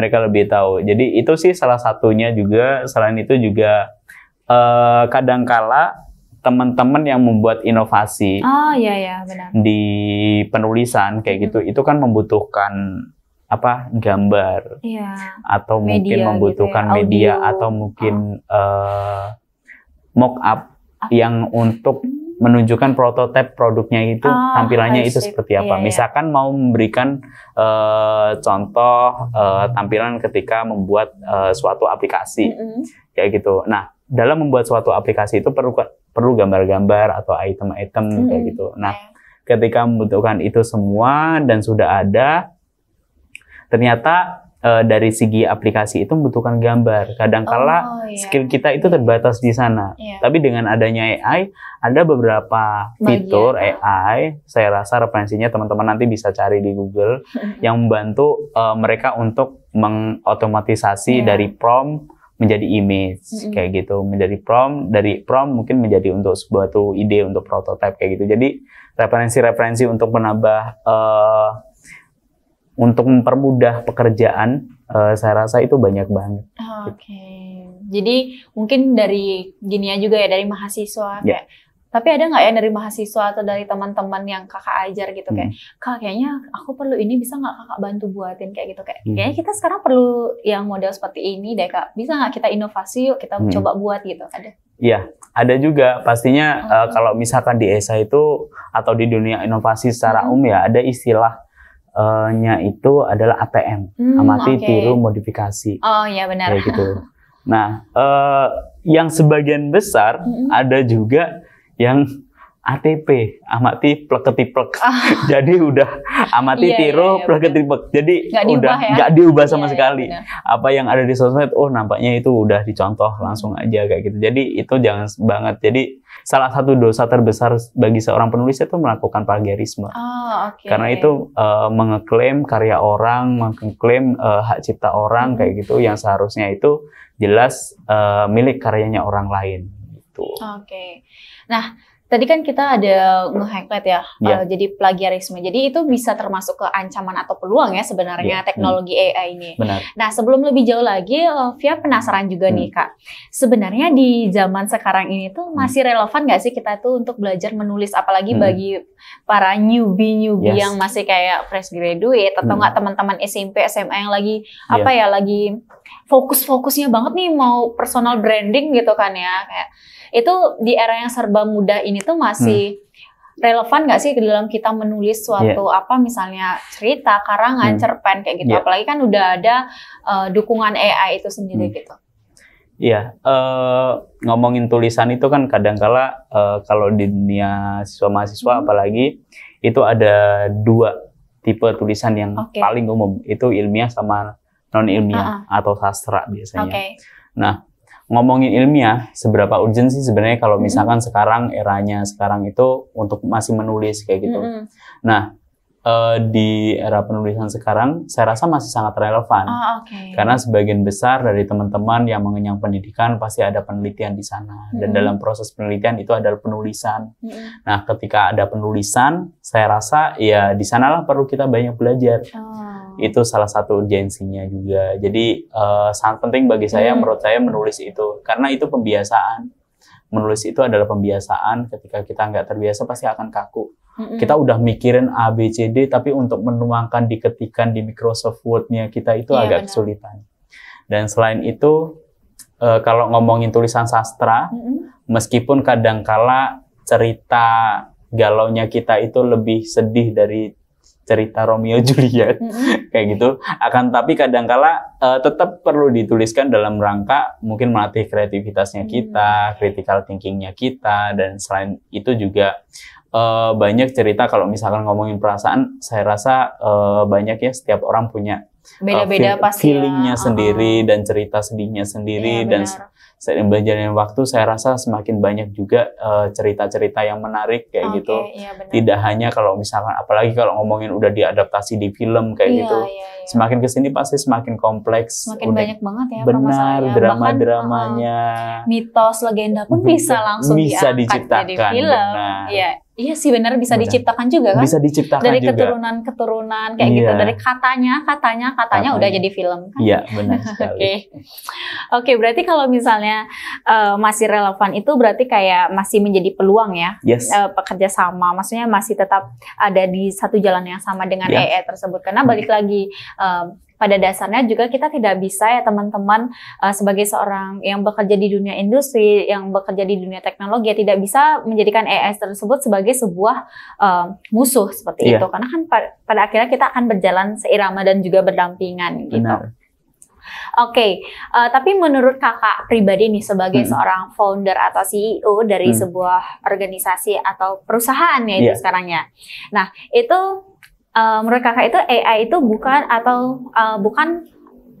mereka lebih tahu. Jadi itu sih salah satunya juga. Selain itu juga uh, kadangkala teman-teman yang membuat inovasi oh, iya, iya, benar. di penulisan kayak gitu, hmm. gitu itu kan membutuhkan apa gambar iya. atau media, mungkin membutuhkan gitu ya, media atau mungkin oh. uh, eh, mock up ah. yang untuk menunjukkan prototipe produknya itu oh, tampilannya itu seperti iya, apa. Iya, Misalkan iya. mau memberikan uh, contoh uh, tampilan ketika membuat uh, suatu aplikasi -hmm. kayak gitu. Nah dalam membuat suatu aplikasi itu perlu perlu gambar-gambar atau item-item hmm. kayak gitu. Nah, ketika membutuhkan itu semua dan sudah ada, ternyata e, dari segi aplikasi itu membutuhkan gambar. Kadangkala oh, yeah. skill kita itu terbatas di sana. Yeah. Tapi dengan adanya AI, ada beberapa fitur Bagian. AI. Saya rasa referensinya teman-teman nanti bisa cari di Google yang membantu e, mereka untuk mengotomatisasi yeah. dari prompt menjadi image mm-hmm. kayak gitu menjadi prom dari prom mungkin menjadi untuk sebuah tuh ide untuk prototype kayak gitu jadi referensi-referensi untuk menambah uh, untuk mempermudah pekerjaan uh, saya rasa itu banyak banget. Oke. Okay. Jadi mungkin dari gini ya juga ya dari mahasiswa yeah. kayak tapi ada nggak ya dari mahasiswa atau dari teman-teman yang kakak ajar gitu kayak, hmm. kak kayaknya aku perlu ini bisa nggak kakak bantu buatin kayak gitu kayak, hmm. kayaknya kita sekarang perlu yang model seperti ini deh kak, bisa nggak kita inovasi yuk kita hmm. coba buat gitu ada? Iya, ada juga pastinya hmm. uh, kalau misalkan di ESA itu atau di dunia inovasi secara hmm. umum ya ada istilah nya itu adalah ATM, hmm, amati, okay. tiru, modifikasi. Oh iya benar. Kayak gitu. Nah, uh, yang sebagian besar hmm. ada juga yang ATP, amati pleketiplek. Ah. Jadi udah amati iya, yeah, tiru yeah, pleketiplek. Jadi gak udah ya? nggak ya. diubah sama yeah, iya, sekali. yeah, Apa yang ada di sosmed, oh nampaknya itu udah dicontoh langsung aja kayak gitu. Jadi itu jangan banget. Jadi salah satu dosa terbesar bagi seorang penulis itu melakukan plagiarisme. Oh, okay. Karena itu uh, mengeklaim karya orang, mengeklaim uh, hak cipta orang hmm. kayak gitu yang seharusnya itu jelas uh, milik karyanya orang lain. Gitu. Oke. Okay. Nah, tadi kan kita ada nge-highlight ya, yeah. Iya. uh, jadi plagiarisme. Jadi itu bisa termasuk ke ancaman atau peluang ya sebenarnya yeah. teknologi hmm. AI ini. Benar. Nah, sebelum lebih jauh lagi, eh, Via penasaran juga hmm. nih Kak. Sebenarnya di zaman sekarang ini tuh hmm. masih relevan nggak sih kita tuh untuk belajar menulis apalagi hmm. bagi para newbie-newbie yes. yang masih kayak fresh graduate atau hmm. nggak hmm. teman-teman SMP, SMA yang lagi yeah. apa ya, lagi fokus-fokusnya banget nih mau personal branding gitu kan ya kayak itu di era yang serba muda ini tuh masih hmm relevan nggak sih ke dalam kita menulis suatu yeah. apa misalnya cerita karangan hmm. cerpen kayak gitu yeah. apalagi kan udah ada uh, dukungan AI itu sendiri hmm. gitu. Iya, uh, ngomongin tulisan itu kan kadangkala uh, kalau di dunia siswa mahasiswa hmm. apalagi itu ada dua tipe tulisan yang okay. paling umum itu ilmiah sama non ilmiah uh ah, -uh. Ah. atau sastra biasanya. Okay. Nah, ngomongin ilmiah, seberapa urgent sih sebenarnya kalau misalkan mm -hmm. sekarang eranya sekarang itu untuk masih menulis kayak gitu. Mm -hmm. Nah, uh, di era penulisan sekarang saya rasa masih sangat relevan. Oh, okay. Karena sebagian besar dari teman-teman yang mengenyam pendidikan pasti ada penelitian di sana hmm. dan dalam proses penelitian itu adalah penulisan. Hmm. Nah, ketika ada penulisan, saya rasa ya di sanalah perlu kita banyak belajar. Oh. Itu salah satu urgensinya juga. Jadi uh, sangat penting bagi saya hmm. menurut saya menulis itu karena itu pembiasaan. Menulis itu adalah pembiasaan. Ketika kita nggak terbiasa pasti akan kaku. Kita udah mikirin A, B, C, D, tapi untuk menuangkan diketikan di Microsoft Word-nya kita itu yeah, agak kesulitan. Dan selain itu, uh, kalau ngomongin tulisan sastra, mm-hmm. meskipun kadangkala cerita galaunya kita itu lebih sedih dari cerita Romeo Juliet mm-hmm. kayak gitu akan tapi kadangkala uh, eh, tetap perlu dituliskan dalam rangka mungkin melatih kreativitasnya kita, mm-hmm. critical thinkingnya kita dan selain itu juga uh, banyak cerita kalau misalkan ngomongin perasaan, saya rasa uh, banyak ya setiap orang punya eh, beda-beda uh, feel, pasti ya. feelingnya ya. sendiri uh -huh. dan cerita sedihnya sendiri ya, dan berjalannya waktu saya rasa semakin banyak juga cerita-cerita uh, yang menarik kayak okay, gitu. Iya, Tidak hanya kalau misalkan apalagi kalau ngomongin udah diadaptasi di film kayak iya, gitu. Iya, iya. Semakin kesini pasti semakin kompleks. Semakin unik. banyak banget ya Benar, drama-dramanya. Uh, mitos, legenda pun bisa langsung bisa diciptakan, di film. Benar. Iya Iya sih benar bisa benar. diciptakan juga kan. Bisa diciptakan dari keturunan-keturunan kayak gitu. iya. gitu dari katanya katanya katanya udah jadi film kan. Iya benar sekali. Oke. Oke, okay, berarti kalau misalnya uh, masih relevan itu berarti kayak masih menjadi peluang ya. Yes. Uh, pekerja sama maksudnya masih tetap ada di satu jalan yang sama dengan yeah. EE tersebut karena balik lagi uh, pada dasarnya juga kita tidak bisa ya teman-teman uh, sebagai seorang yang bekerja di dunia industri, yang bekerja di dunia teknologi ya tidak bisa menjadikan AI tersebut sebagai sebuah uh, musuh seperti yeah. itu karena kan pa pada akhirnya kita akan berjalan seirama dan juga berdampingan gitu. Oke, okay. uh, eh, tapi menurut kakak pribadi nih sebagai hmm. seorang founder atau CEO dari hmm. sebuah organisasi atau perusahaan ya yeah. itu iya. sekarangnya. Nah, itu uh, menurut kakak itu AI itu bukan atau uh, bukan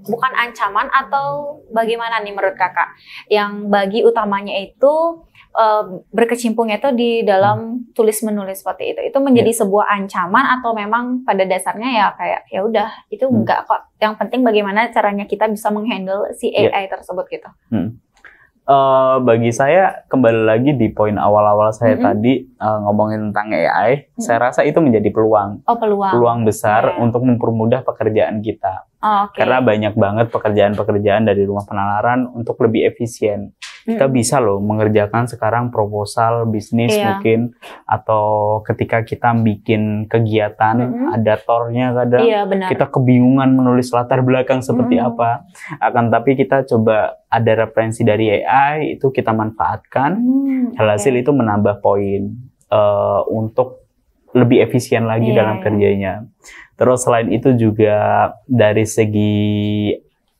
bukan ancaman atau bagaimana nih menurut kakak? Yang bagi utamanya itu uh, berkecimpungnya itu di dalam tulis menulis seperti itu. Itu menjadi yeah. sebuah ancaman atau memang pada dasarnya ya kayak ya udah itu hmm. enggak kok. Yang penting bagaimana caranya kita bisa menghandle si AI yeah. tersebut gitu. Hmm uh, bagi saya kembali lagi di poin awal-awal saya mm -hmm. tadi uh, ngomongin tentang AI, mm -hmm. saya rasa itu menjadi peluang. Oh, peluang. Peluang besar yeah. untuk mempermudah pekerjaan kita. Oh, okay. Karena banyak banget pekerjaan-pekerjaan dari rumah penalaran untuk lebih efisien. Hmm. Kita bisa loh mengerjakan sekarang proposal bisnis iya. mungkin atau ketika kita bikin kegiatan hmm. ada tornya kadang iya, benar. kita kebingungan menulis latar belakang seperti hmm. apa. Akan tapi kita coba ada referensi dari AI itu kita manfaatkan. Hmm, Hasil okay. itu menambah poin uh, untuk lebih efisien lagi iya, dalam iya. kerjanya. Terus selain itu juga dari segi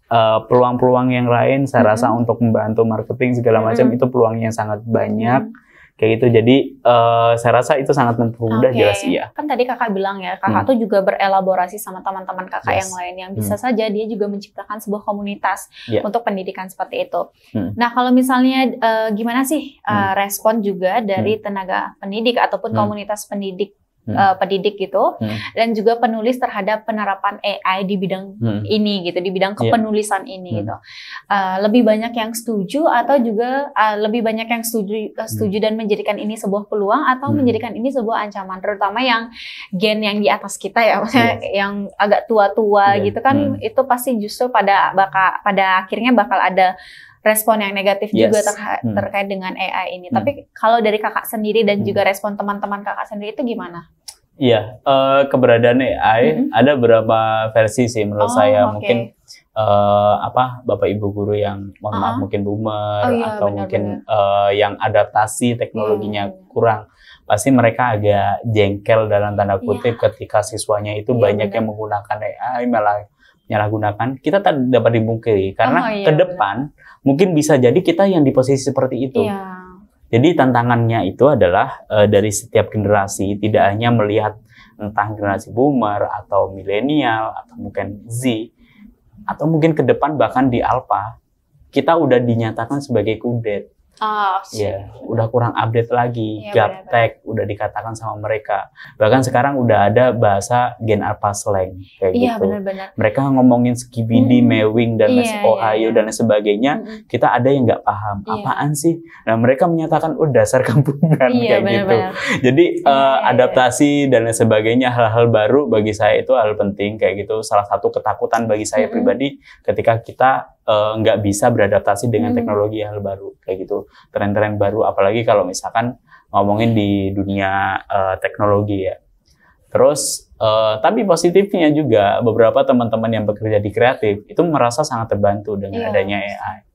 eh, peluang-peluang uh, yang lain saya mm -hmm. rasa mm-hmm. untuk membantu marketing segala macam mm -hmm. itu peluangnya sangat banyak. Mm -hmm kayak itu. jadi uh, saya rasa itu sangat mempermudah okay. jelas iya kan tadi kakak bilang ya kakak hmm. tuh juga berelaborasi sama teman-teman kakak yes. yang lain yang bisa hmm. saja dia juga menciptakan sebuah komunitas yeah. untuk pendidikan seperti itu hmm. nah kalau misalnya uh, gimana sih uh, hmm. respon juga dari hmm. tenaga pendidik ataupun hmm. komunitas pendidik hmm. uh, eh, pendidik gitu hmm. dan juga penulis terhadap penerapan AI di bidang hmm. ini gitu di bidang iya. kepenulisan yeah. ini hmm. gitu uh, lebih banyak yang setuju atau juga uh, lebih banyak yang setuju hmm. setuju hmm. dan menjadikan ini sebuah peluang atau hmm. menjadikan ini sebuah ancaman terutama yang gen yang di atas kita ya maksudnya yes. Iya. yang agak tua-tua yeah. gitu kan hmm. itu pasti justru pada bakal pada akhirnya bakal ada respon yang negatif yes. juga terha- hmm. terkait dengan AI ini. Hmm. Tapi kalau dari kakak sendiri dan hmm. juga respon teman-teman kakak sendiri itu gimana? Iya, uh, keberadaan AI hmm. ada berapa versi sih menurut oh, saya. Okay. Mungkin uh, apa Bapak Ibu guru yang mohon uh-huh. maaf mungkin boomer oh, iya, atau benar, mungkin benar. Uh, yang adaptasi teknologinya hmm. kurang pasti mereka agak jengkel dalam tanda kutip yeah. ketika siswanya itu yeah, banyak benar. yang menggunakan AI malah menyalahgunakan, kita tak dapat dibungkiri karena oh, iya, ke depan mungkin bisa jadi kita yang di posisi seperti itu. Iya. Jadi tantangannya itu adalah uh, dari setiap generasi tidak hanya melihat entah generasi boomer atau milenial atau mungkin Z atau mungkin ke depan bahkan di alpha kita udah dinyatakan sebagai kudet. Oh, ya, yeah, udah kurang update lagi. Yeah, Gaptek udah dikatakan sama mereka. Bahkan sekarang udah ada bahasa Gen apa slang kayak yeah, gitu. Bener -bener. Mereka ngomongin skibidi, hmm. mewing dan yeah, iya, iya, ohio yeah. dan sebagainya. Kita ada yang nggak paham yeah. apaan sih. Nah mereka menyatakan oh dasar kampungan yeah, kayak bener -bener. gitu. Jadi yeah, iya, uh, adaptasi yeah. dan sebagainya hal-hal baru bagi saya itu hal penting kayak gitu. Salah satu ketakutan bagi saya pribadi ketika kita Eh, nggak uh, bisa beradaptasi dengan hmm. teknologi hal baru kayak gitu tren-tren baru apalagi kalau misalkan ngomongin di dunia uh, teknologi ya terus uh, tapi positifnya juga beberapa teman-teman yang bekerja di kreatif itu merasa sangat terbantu dengan yeah. adanya AI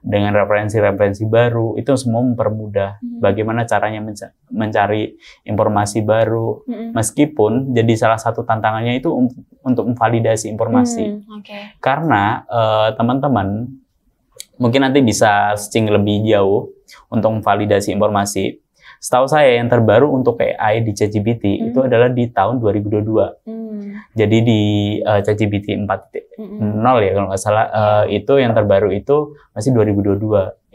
dengan referensi-referensi baru itu semua mempermudah hmm. bagaimana caranya menca mencari informasi baru hmm. meskipun jadi salah satu tantangannya itu um untuk memvalidasi informasi hmm. okay. karena eh, teman-teman mungkin nanti bisa searching lebih jauh untuk memvalidasi informasi setahu saya yang terbaru untuk AI di ChatGPT hmm. itu adalah di tahun 2022 hmm. Hmm. jadi di uh, ChatGPT 4.0 hmm. ya kalau nggak salah uh, itu yang terbaru itu masih 2022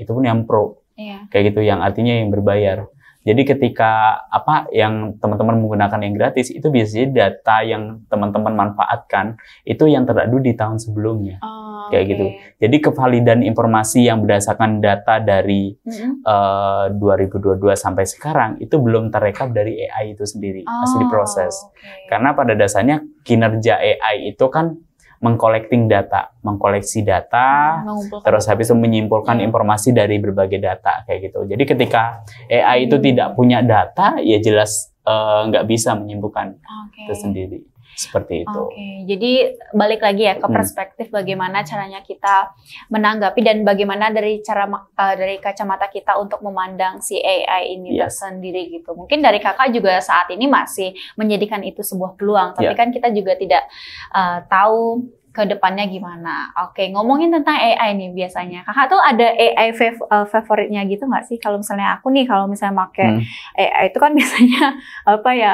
itu pun yang pro yeah. kayak gitu yang artinya yang berbayar jadi ketika apa yang teman-teman menggunakan yang gratis itu biasanya data yang teman-teman manfaatkan itu yang teradu di tahun sebelumnya. Oh Oh, kayak okay. gitu. Jadi kevalidan informasi yang berdasarkan data dari mm -hmm. uh, 2022 sampai sekarang itu belum terekam dari AI itu sendiri, oh, masih diproses. Okay. Karena pada dasarnya kinerja AI itu kan mengcollecting data, mengkoleksi data, terus habis itu menyimpulkan yeah. informasi dari berbagai data kayak gitu. Jadi ketika AI hmm. itu tidak punya data, ya jelas eh, nggak uh, bisa menyimpulkan okay. itu sendiri. Seperti itu. Oke, okay. jadi balik lagi ya ke hmm. perspektif hmm. bagaimana caranya kita menanggapi dan bagaimana dari cara uh, dari kacamata kita untuk memandang si AI ini yeah. tersendiri gitu. Mungkin dari kakak juga saat ini masih menjadikan itu sebuah peluang, tapi yeah. kan kita juga tidak uh, tahu ke depannya gimana. Oke, ngomongin tentang AI nih biasanya. Kakak tuh ada AI fav eh, favoritnya gitu nggak sih? Kalau misalnya aku nih, kalau misalnya pakai hmm. AI itu kan biasanya apa ya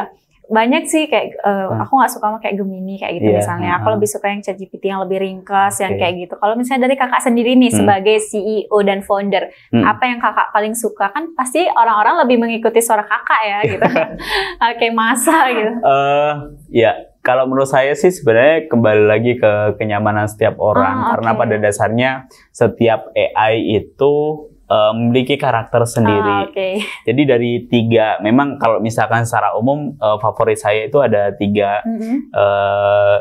banyak sih kayak uh, aku nggak suka sama kayak Gemini kayak gitu yeah. misalnya. Aku lebih suka yang ChatGPT yang lebih ringkas okay. yang kayak gitu. Kalau misalnya dari kakak sendiri nih hmm. sebagai CEO dan founder, hmm. apa yang kakak paling suka? Kan pasti orang-orang lebih mengikuti suara kakak ya gitu. kayak masa gitu. Uh, ya, kalau menurut saya sih sebenarnya kembali lagi ke kenyamanan setiap orang okay. Ah, karena pada dasarnya setiap AI itu Eh, memiliki karakter sendiri. Ah, oh, okay. Jadi dari tiga, memang kalau misalkan secara umum uh, favorit saya itu ada tiga mm -hmm. uh,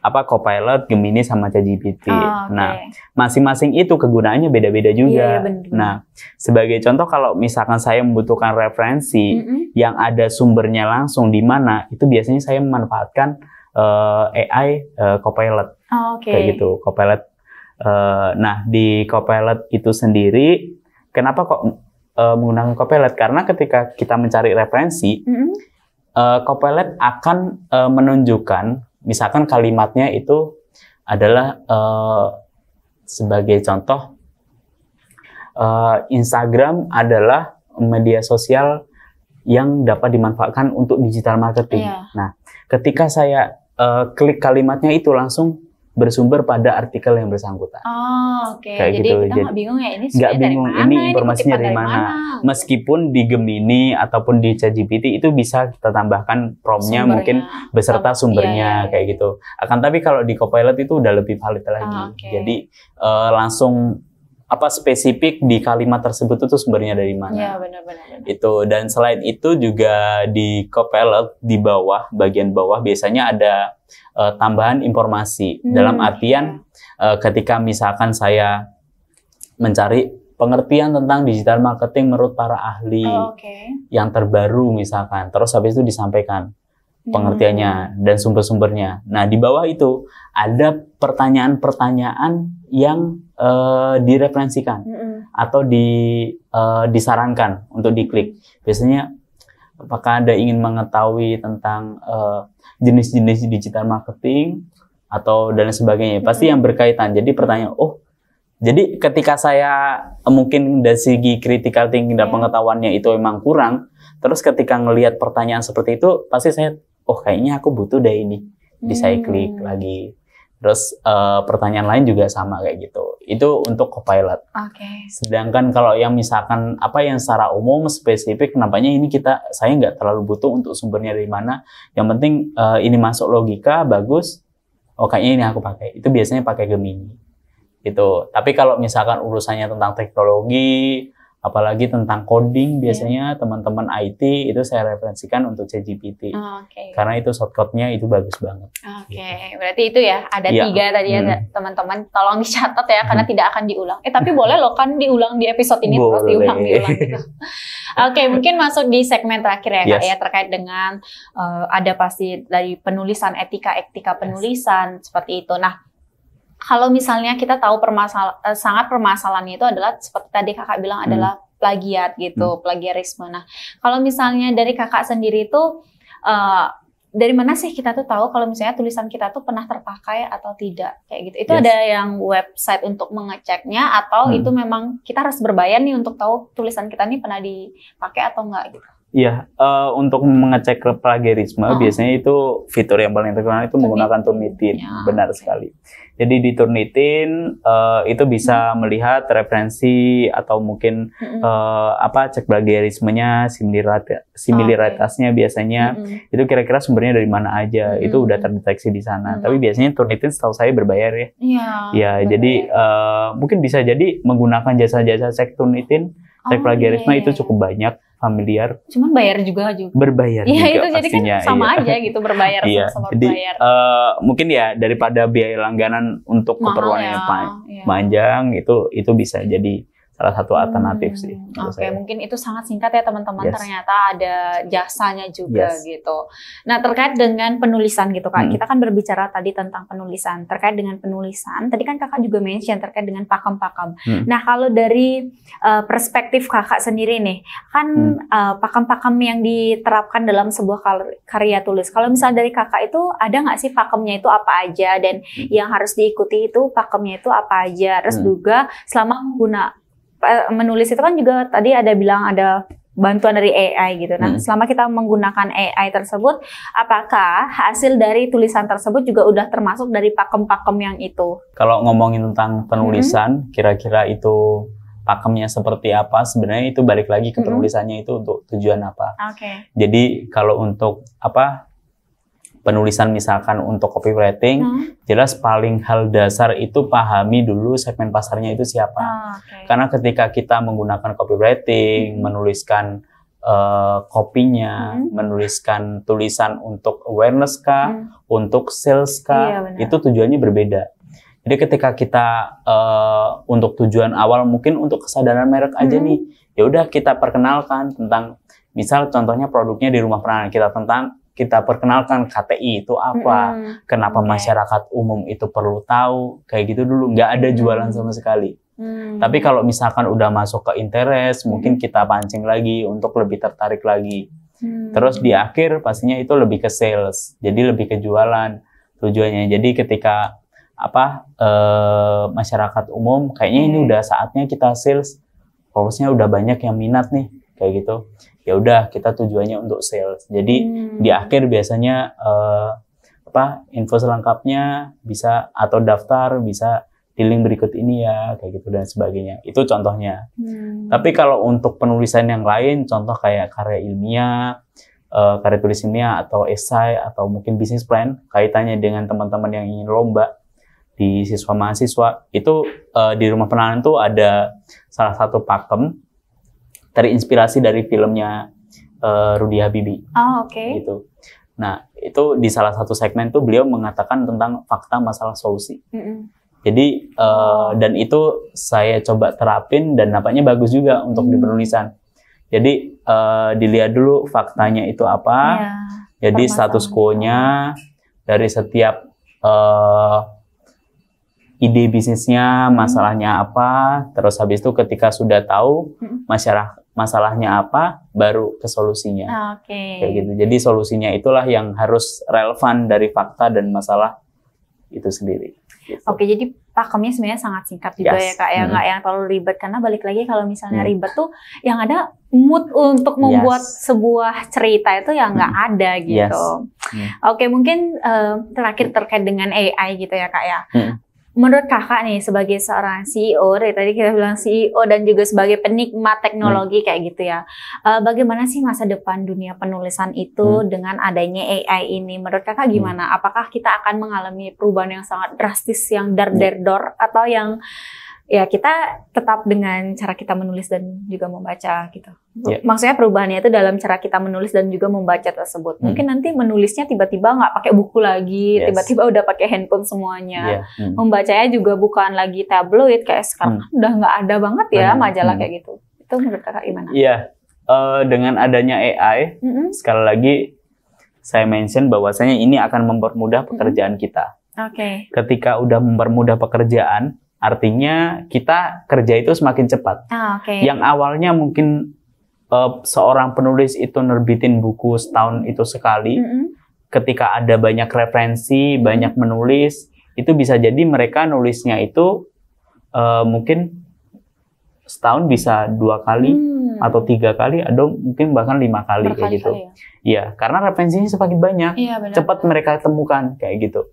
apa Copilot, Gemini sama ChatGPT. Oh, okay. Nah, masing-masing itu kegunaannya beda-beda juga. Yeah, iya, Nah, sebagai contoh kalau misalkan saya membutuhkan referensi mm -hmm. yang ada sumbernya langsung di mana, itu biasanya saya memanfaatkan uh, AI uh, Copilot. Oh, okay. Kayak gitu, Copilot Eh, nah di Copilot itu sendiri, kenapa kok uh, menggunakan Copilot? Karena ketika kita mencari referensi, mm-hmm. uh, Copilot akan uh, menunjukkan, misalkan kalimatnya itu adalah uh, sebagai contoh, uh, Instagram adalah media sosial yang dapat dimanfaatkan untuk digital marketing. Yeah. Nah, ketika saya uh, klik kalimatnya itu langsung bersumber pada artikel yang bersangkutan. Oh, oke. Okay. Jadi gitu. kita nggak bingung ya ini nggak bingung mana, ini informasinya dari, mana. mana. Gitu. Meskipun di Gemini ataupun di ChatGPT itu bisa kita tambahkan promnya mungkin beserta iya, sumbernya iya, iya. kayak gitu. Akan tapi kalau di Copilot itu udah lebih valid lagi. Oh, ah, okay. Jadi uh, langsung apa spesifik di kalimat tersebut itu sebenarnya dari mana. Iya benar-benar. Itu dan selain itu juga di copilot di bawah bagian bawah biasanya ada uh, tambahan informasi hmm. dalam iya. artian uh, ketika misalkan saya mencari pengertian tentang digital marketing menurut para ahli oh, okay. yang terbaru misalkan terus habis itu disampaikan hmm. pengertiannya hmm. dan sumber-sumbernya. Nah, di bawah itu ada pertanyaan-pertanyaan yang uh, direferensikan mm -hmm. atau di uh, disarankan untuk diklik. Biasanya apakah Anda ingin mengetahui tentang eh, jenis-jenis uh, digital marketing atau dan sebagainya. Mm -hmm. Pasti yang berkaitan. Jadi pertanyaan, oh jadi ketika saya mungkin dari segi critical thinking dan iya. pengetahuannya itu memang kurang, terus ketika melihat pertanyaan seperti itu, pasti saya, oh kayaknya aku butuh deh ini, hmm. saya klik lagi. Terus uh, pertanyaan lain juga sama kayak gitu. Itu untuk copilot. Oke. Okay. Sedangkan kalau yang misalkan apa yang secara umum spesifik, nampaknya ini kita saya nggak terlalu butuh untuk sumbernya dari mana. Yang penting uh, ini masuk logika bagus. Oh kayaknya ini aku pakai. Itu biasanya pakai Gemini. Gitu. Tapi kalau misalkan urusannya tentang teknologi, apalagi tentang coding iya. biasanya teman teman-teman IT itu saya referensikan untuk ChatGPT oh, okay. karena itu shortcutnya itu bagus banget. Oke, okay. gitu. berarti itu ya ada yeah. tiga tadi ya, hmm. ya teman-teman tolong dicatat ya karena hmm. tidak akan diulang. Eh tapi boleh loh kan diulang di episode ini boleh. terus diulang Gitu. Oke, okay, mungkin masuk di segmen terakhir ya yes. kak ya terkait dengan uh, ada pasti dari penulisan etika etika penulisan yes. seperti itu. Nah kalau misalnya kita tahu permasalahan eh, sangat permasalahannya itu adalah seperti tadi kakak bilang hmm. adalah plagiat gitu, hmm. plagiarisme. Nah, kalau misalnya dari kakak sendiri itu uh, eh, dari mana sih kita tuh tahu kalau misalnya tulisan kita tuh pernah terpakai atau tidak kayak gitu. Itu yes. ada yang website untuk mengeceknya atau hmm. itu memang kita harus berbayar nih untuk tahu tulisan kita nih pernah dipakai atau enggak gitu. Iya, uh, untuk mengecek plagiarisme oh. biasanya itu fitur yang paling terkenal itu Turnitin. menggunakan Turnitin, ya. benar sekali. Jadi di Turnitin uh, itu bisa hmm. melihat referensi atau mungkin hmm. uh, apa cek plagiarismenya, similaritasnya okay. biasanya hmm. itu kira-kira sumbernya dari mana aja, hmm. itu udah terdeteksi di sana. Hmm. Tapi biasanya Turnitin setahu saya berbayar ya. Iya. ya jadi uh, mungkin bisa jadi menggunakan jasa-jasa cek Turnitin, cek oh, plagiarisme yeah. itu iya, cukup iya. banyak familiar. Cuman bayar juga juga. Berbayar ya, juga itu jadi kan sama iya. aja gitu berbayar iya. sama jadi, Uh, mungkin ya daripada biaya langganan untuk keperluan yang ya. panjang iya. itu itu bisa jadi salah satu alternatif hmm. sih. Oke, okay, mungkin itu sangat singkat ya teman-teman. Yes. Ternyata ada jasanya juga yes. gitu. Nah terkait dengan penulisan gitu kak, hmm. kita kan berbicara tadi tentang penulisan. Terkait dengan penulisan, tadi kan kakak juga mention terkait dengan pakem-pakem. Hmm. Nah kalau dari uh, perspektif kakak sendiri nih, kan hmm. uh, pakem-pakem yang diterapkan dalam sebuah karya tulis. Kalau misalnya dari kakak itu ada nggak sih pakemnya itu apa aja dan hmm. yang harus diikuti itu pakemnya itu apa aja. Terus hmm. juga selama guna menulis itu kan juga tadi ada bilang ada bantuan dari AI gitu. Nah, hmm. selama kita menggunakan AI tersebut, apakah hasil dari tulisan tersebut juga udah termasuk dari pakem-pakem yang itu? Kalau ngomongin tentang penulisan, hmm. kira-kira itu pakemnya seperti apa? Sebenarnya itu balik lagi ke hmm. penulisannya hmm. itu untuk tujuan apa. Oke. Okay. Jadi kalau untuk apa penulisan misalkan untuk copywriting hmm. jelas paling hal dasar itu pahami dulu segmen pasarnya itu siapa Oh, ah, okay. karena ketika kita menggunakan copywriting hmm. menuliskan uh, kopinya hmm. menuliskan tulisan untuk awareness kah hmm. untuk sales kah iya, itu tujuannya berbeda jadi ketika kita uh, untuk tujuan awal mungkin untuk kesadaran merek aja hmm. nih ya udah kita perkenalkan tentang misal contohnya produknya di rumah peranan kita tentang kita perkenalkan KTI itu apa, mm-hmm. kenapa okay. masyarakat umum itu perlu tahu, kayak gitu dulu nggak ada hmm. jualan sama sekali. hmm Tapi kalau misalkan udah masuk ke interest, hmm mungkin kita pancing lagi untuk lebih tertarik lagi. hmm Terus di akhir pastinya itu lebih ke sales, jadi lebih ke jualan tujuannya. Jadi ketika apa e, masyarakat umum kayaknya ini hmm. udah saatnya kita sales, fokusnya udah banyak yang minat nih kayak gitu ya udah kita tujuannya untuk sales jadi hmm. di akhir biasanya uh, apa info selengkapnya bisa atau daftar bisa di link berikut ini ya kayak gitu dan sebagainya itu contohnya hmm. tapi kalau untuk penulisan yang lain contoh kayak karya ilmiah uh, karya tulis ilmiah atau esai atau mungkin bisnis plan kaitannya dengan teman-teman yang ingin lomba di siswa mahasiswa itu uh, di rumah penahanan tuh ada salah satu pakem terinspirasi dari filmnya uh, Rudy Habibie. Oh, oke. Okay. Gitu. Nah, itu di salah satu segmen tuh beliau mengatakan tentang fakta masalah solusi. Mm -hmm. Jadi uh, dan itu saya coba terapin dan nampaknya bagus juga untuk mm. di penulisan. Jadi uh, dilihat dulu faktanya itu apa. Yeah. Jadi status quo-nya dari setiap uh, ide bisnisnya, hmm. masalahnya apa, terus habis itu ketika sudah tahu hmm. masyarakat masalahnya apa, baru ke solusinya. Ah, oke. Okay. Kayak gitu. Jadi solusinya itulah yang harus relevan dari fakta dan masalah itu sendiri. Gitu. Oke, jadi pakemnya sebenarnya sangat singkat juga yes. ya kak ya hmm. nggak hmm. yang terlalu ribet karena balik lagi kalau misalnya hmm. ribet tuh yang ada mood untuk membuat yes. sebuah cerita itu yang nggak hmm. ada gitu. Yes. Hmm. Oke mungkin uh, terakhir terkait dengan AI gitu ya kak ya. Hmm. Menurut kakak nih sebagai seorang CEO, dari tadi kita bilang CEO dan juga sebagai penikmat teknologi hmm. kayak gitu ya, eh, bagaimana sih masa depan dunia penulisan itu hmm. dengan adanya AI ini? Menurut kakak hmm. gimana? Hmm. Apakah kita akan mengalami perubahan yang sangat drastis, yang dar der dor atau yang ya kita tetap dengan cara kita menulis dan juga membaca gitu. Yeah. Maksudnya perubahannya itu dalam cara kita menulis dan juga membaca tersebut. Hmm. Mungkin nanti menulisnya tiba-tiba nggak pakai buku lagi, yes. tiba-tiba udah pakai handphone semuanya. Yeah. Hmm. Membacanya juga bukan lagi tabloid kayak sekarang hmm. udah nggak ada banget ya hmm. majalah hmm. kayak gitu. Itu menurut kakak gimana? Iya, yeah. uh, dengan adanya AI, -hmm. sekali lagi saya mention bahwasanya ini akan mempermudah pekerjaan -hmm. kita. Oke. Okay. Ketika udah mempermudah pekerjaan Artinya kita kerja itu semakin cepat. Oh, ah, okay. Yang awalnya mungkin uh, seorang penulis itu nerbitin buku setahun itu sekali. Mm -hmm. Ketika ada banyak referensi, banyak menulis, itu bisa jadi mereka nulisnya itu uh, mungkin setahun bisa dua kali hmm. atau tiga kali atau mungkin bahkan lima kali Berkali kayak gitu. Kali ya? Iya, karena referensinya semakin banyak, iya, cepat mereka temukan kayak gitu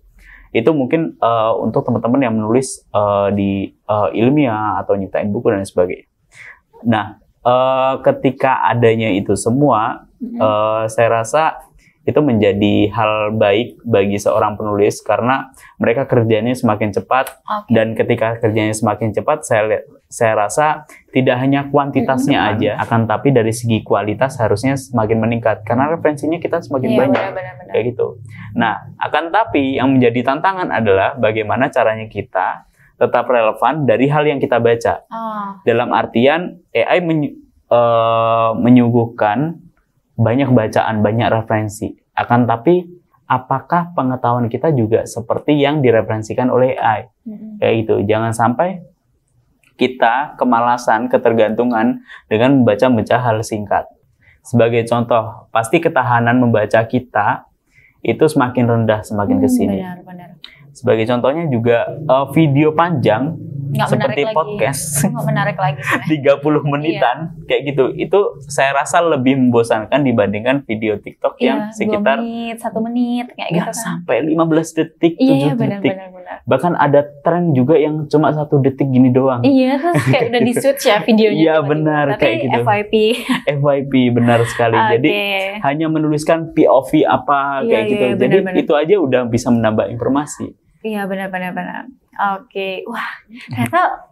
itu mungkin uh, untuk teman-teman yang menulis uh, di uh, ilmiah atau nyiptain buku dan sebagainya. Nah, uh, ketika adanya itu semua, mm-hmm. uh, saya rasa itu menjadi hal baik bagi seorang penulis karena mereka kerjanya semakin cepat okay. dan ketika kerjanya semakin cepat saya saya rasa tidak hanya kuantitasnya mm-hmm. aja akan tapi dari segi kualitas harusnya semakin meningkat karena referensinya kita semakin yeah, banyak benar-benar. kayak gitu. Nah, akan tapi yang menjadi tantangan adalah bagaimana caranya kita tetap relevan dari hal yang kita baca. Oh. Dalam artian AI men, uh, eh, menyuguhkan banyak bacaan, banyak referensi. Akan tapi apakah pengetahuan kita juga seperti yang direferensikan oleh AI? Mm-hmm. Kayak gitu. Jangan sampai kita kemalasan, ketergantungan dengan membaca-baca hal singkat. Sebagai contoh, pasti ketahanan membaca kita itu semakin rendah semakin hmm, ke sini. Benar, benar. Sebagai contohnya juga uh, video panjang nggak seperti podcast lagi. Nggak menarik lagi 30 iya. menitan iya. kayak gitu itu saya rasa lebih membosankan dibandingkan video TikTok iya, yang sekitar menit, satu menit kayak gitu kan. sampai 15 detik iya, 7 bener, detik bener, bener. bahkan ada tren juga yang cuma satu detik gini doang iya terus kayak udah di ya videonya iya benar gitu. kayak gitu FYP FYP benar sekali okay. jadi hanya menuliskan POV apa iya, kayak iya, gitu bener, iya, jadi bener. itu aja udah bisa menambah informasi Iya benar benar benar. Oke, wah ternyata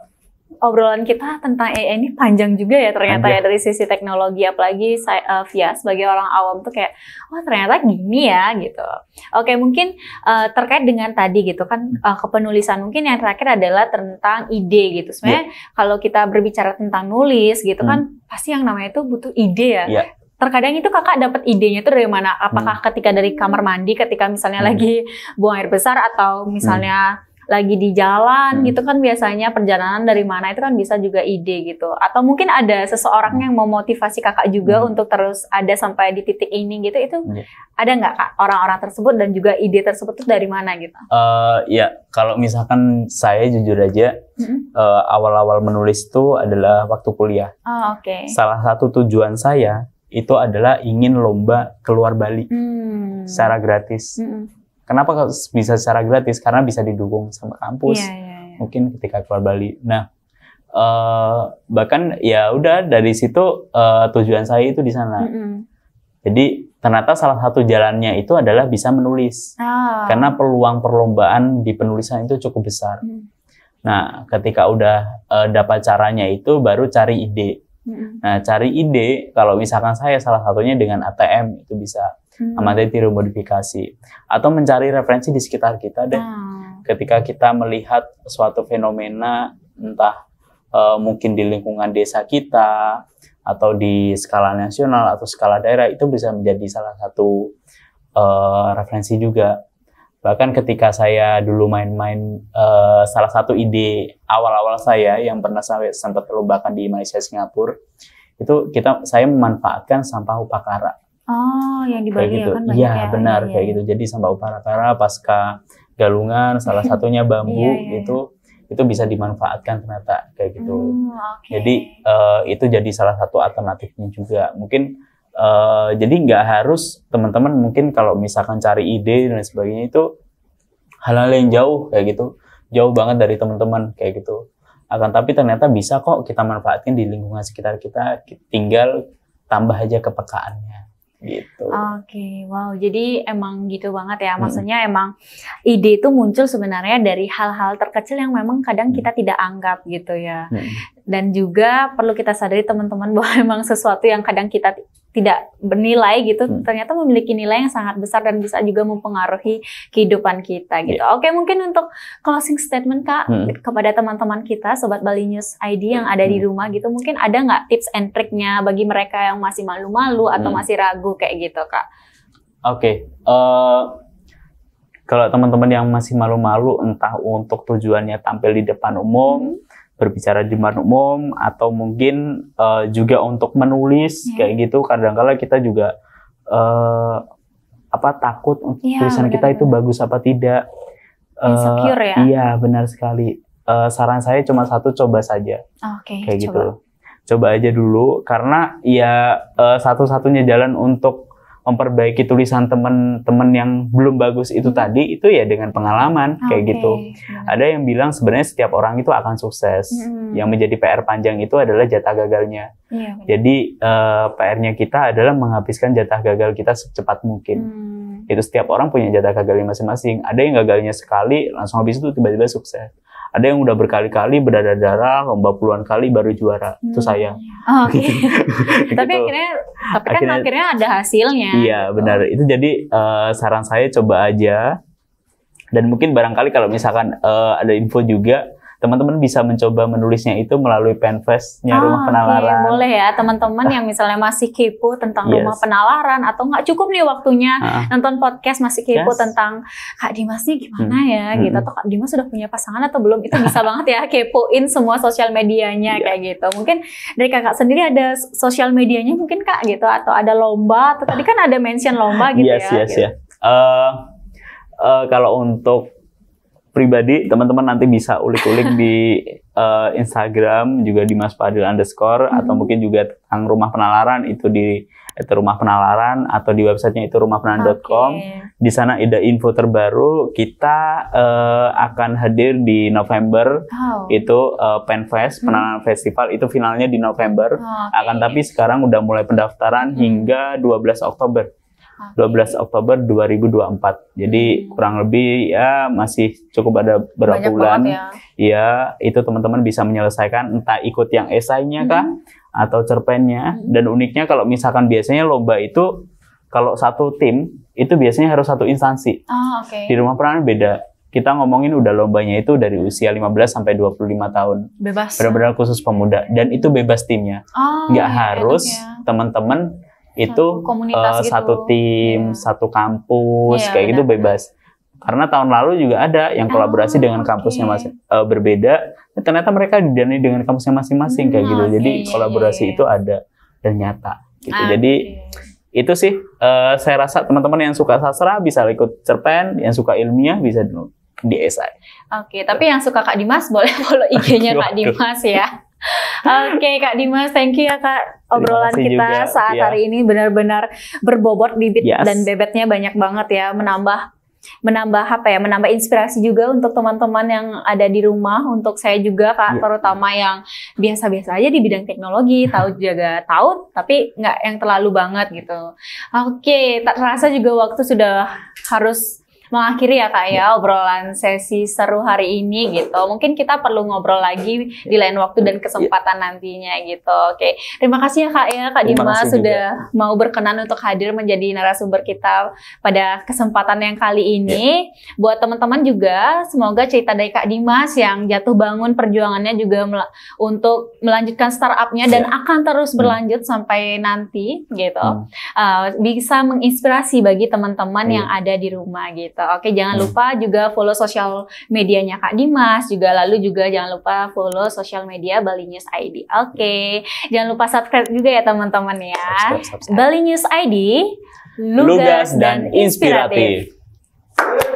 obrolan kita tentang AI ini panjang juga ya ternyata ya, panjang. ya dari sisi teknologi apalagi saya, uh, via sebagai orang awam tuh kayak wah oh, ternyata gini ya gitu. Oke mungkin uh, terkait dengan tadi gitu kan uh, kepenulisan mungkin yang terakhir adalah tentang ide gitu. Sebenarnya yeah. kalau kita berbicara tentang nulis gitu kan, hmm. kan pasti yang namanya itu butuh ide ya. Yeah terkadang itu kakak dapat idenya itu dari mana? Apakah hmm. ketika dari kamar mandi, ketika misalnya hmm. lagi buang air besar atau misalnya hmm. lagi di jalan hmm. gitu kan biasanya perjalanan dari mana itu kan bisa juga ide gitu. Atau mungkin ada seseorang yang memotivasi kakak juga hmm. untuk terus ada sampai di titik ini gitu. Itu hmm. ada nggak kak orang-orang tersebut dan juga ide tersebut itu dari mana gitu? Uh, ya kalau misalkan saya jujur aja awal-awal hmm uh, awal-awal menulis itu adalah waktu kuliah. Oh, Oke. Okay. Salah satu tujuan saya itu adalah ingin lomba keluar Bali hmm. secara gratis. Hmm. Kenapa bisa secara gratis? Karena bisa didukung sama kampus. Yeah, yeah, yeah. Mungkin ketika keluar Bali. Nah, uh, bahkan ya udah dari situ uh, tujuan saya itu di sana. Mm -hmm. Jadi ternyata salah satu jalannya itu adalah bisa menulis. Oh. Karena peluang perlombaan di penulisan itu cukup besar. Mm. Nah, ketika udah uh, dapat caranya itu baru cari ide. Nah, cari ide kalau misalkan saya salah satunya dengan ATM itu bisa hmm. amati tiru modifikasi atau mencari referensi di sekitar kita deh. Hmm. Ketika kita melihat suatu fenomena entah uh, mungkin di lingkungan desa kita atau di skala nasional atau skala daerah itu bisa menjadi salah satu uh, referensi juga bahkan ketika saya dulu main-main uh, salah satu ide awal-awal saya yang pernah sampai sempat perlombakan di Malaysia Singapura itu kita saya memanfaatkan sampah upakara oh yang di Bali ya gitu. ya kan banyak ya, ya benar ya, kayak iya. gitu jadi sampah upakara pasca galungan salah satunya bambu yeah, yeah. itu iya. itu bisa dimanfaatkan ternyata kayak gitu mm, okay. jadi uh, itu jadi salah satu alternatifnya juga mungkin Uh, jadi nggak harus teman-teman mungkin kalau misalkan cari ide dan sebagainya itu hal-hal yang jauh kayak gitu, jauh banget dari teman-teman kayak gitu. Akan tapi ternyata bisa kok kita manfaatin di lingkungan sekitar kita, tinggal tambah aja kepekaannya gitu. Oke, okay, wow. Jadi emang gitu banget ya. Hmm. Maksudnya hmm. emang ide itu muncul sebenarnya dari hal-hal terkecil yang memang kadang hmm. kita tidak anggap gitu ya. Hmm. Dan juga perlu kita sadari teman-teman bahwa emang sesuatu yang kadang kita tidak bernilai gitu hmm. ternyata memiliki nilai yang sangat besar dan bisa juga mempengaruhi kehidupan kita gitu. Yeah. Oke, mungkin untuk closing statement Kak hmm. kepada teman-teman kita sobat Bali News ID yang ada hmm. di rumah gitu, mungkin ada nggak tips and triknya bagi mereka yang masih malu-malu atau hmm. masih ragu kayak gitu, Kak? Oke. Okay. Uh eh, kalau teman-teman yang masih malu-malu entah untuk tujuannya tampil di depan umum, hmm berbicara di depan umum atau mungkin uh, juga untuk menulis yeah. kayak gitu kadang-kala kita juga uh, apa takut yeah, tulisan benar, kita itu bagus apa tidak eh, insecure uh, ya iya benar sekali uh, saran saya cuma satu coba saja oke okay, kayak gitu. coba. gitu coba aja dulu karena ya uh, satu-satunya jalan untuk memperbaiki tulisan teman-teman yang belum bagus itu hmm. tadi itu ya dengan pengalaman okay. kayak gitu. Ada yang bilang sebenarnya setiap orang itu akan sukses. Hmm. Yang menjadi PR panjang itu adalah jatah gagalnya. Hmm. Jadi uh, eh, PR-nya kita adalah menghabiskan jatah gagal kita secepat mungkin. Hmm. Itu setiap orang punya jatah gagalnya masing-masing. Ada yang gagalnya sekali langsung habis itu tiba-tiba sukses ada yang udah berkali-kali berdarah-darah lomba puluhan kali baru juara hmm. itu saya oh, oke okay. gitu. tapi akhirnya tapi kan akhirnya, akhirnya ada hasilnya iya gitu. benar itu jadi uh, saran saya coba aja dan mungkin barangkali kalau misalkan uh, ada info juga teman-teman bisa mencoba menulisnya itu melalui penfestnya ah, rumah penalaran. Okay. Boleh ya teman-teman yang misalnya masih kepo tentang yes. rumah penalaran atau nggak cukup nih waktunya ah. nonton podcast masih kepo yes. tentang Kak Dimas nih gimana hmm. ya hmm. gitu atau Kak Dimas sudah punya pasangan atau belum itu bisa banget ya kepoin semua sosial medianya yeah. kayak gitu. Mungkin dari kakak sendiri ada sosial medianya mungkin Kak gitu atau ada lomba atau tadi kan ada mention lomba gitu yes, ya. Yes gitu. Yes. Ya. Uh, uh, eh, kalau untuk pribadi teman-teman nanti bisa ulik-ulik di uh, Instagram juga di Mas Fadil underscore hmm. atau mungkin juga tentang rumah penalaran itu di itu rumah penalaran atau di websitenya itu rumahpenalaran.com okay. di sana ada info terbaru kita uh, akan hadir di November oh. itu uh, eh, Penfest hmm. festival itu finalnya di November oh, okay. akan tapi sekarang udah mulai pendaftaran hmm. hingga 12 Oktober 12 Oktober 2024. Jadi hmm. kurang lebih ya masih cukup ada berapa bulan. Ya. ya, itu teman-teman bisa menyelesaikan entah ikut yang esainya hmm. kah atau cerpennya. Hmm. Dan uniknya kalau misalkan biasanya lomba itu kalau satu tim itu biasanya harus satu instansi. Oh, ah, okay. Di rumah peranan beda kita ngomongin udah lombanya itu dari usia 15 sampai 25 tahun. Bebas. Benar-benar khusus pemuda dan itu bebas timnya. Oh, Nggak harus teman-teman itu Komunitas uh, gitu. satu tim, yeah. satu kampus yeah, kayak gitu bebas. Karena tahun lalu juga ada yang kolaborasi ah, dengan kampusnya okay. masih eh, uh, berbeda, ternyata mereka didanai dengan kampusnya masing-masing hmm, kayak gitu. Okay, hmm, Jadi iya, kolaborasi iya, itu iya. ada dan nyata gitu. Ah, Jadi itu sih uh, saya rasa teman-teman yang suka sastra bisa ikut cerpen, yang suka ilmiah bisa di SI. Oke, okay, tapi yang suka Kak Dimas boleh follow IG-nya Kak Dimas ya. Oke okay, Kak Dimas, thank you ya Kak obrolan kita juga. saat yeah. hari ini benar-benar berbobot bibit yes. dan bebetnya banyak banget ya menambah menambah apa ya menambah inspirasi juga untuk teman-teman yang ada di rumah untuk saya juga kak yeah. terutama yang biasa-biasa aja di bidang teknologi tahu jaga tahu tapi nggak yang terlalu banget gitu oke tak terasa juga waktu sudah harus mengakhiri ya kak ya, ya obrolan sesi seru hari ini gitu. Mungkin kita perlu ngobrol lagi di ya. lain waktu dan ya. kesempatan nantinya gitu. Oke, terima kasih ya kak ya kak terima Dimas sudah juga. mau berkenan untuk hadir menjadi narasumber kita pada kesempatan yang kali ini. Yeah. Buat teman-teman juga semoga cerita dari kak Dimas yang jatuh bangun perjuangannya juga mel untuk melanjutkan startupnya dan akan terus hmm. berlanjut hmm. sampai nanti gitu. Hmm. Uh, bisa menginspirasi bagi teman-teman hmm. yang ada di rumah gitu gitu. Oke, jangan hmm. lupa juga follow sosial medianya Kak Dimas juga lalu juga jangan lupa follow sosial media Bali News ID. Oke, hmm. jangan lupa subscribe juga ya teman-teman ya. Subscribe, subscribe. Bali News ID lugas, lugas dan, dan inspiratif. inspiratif.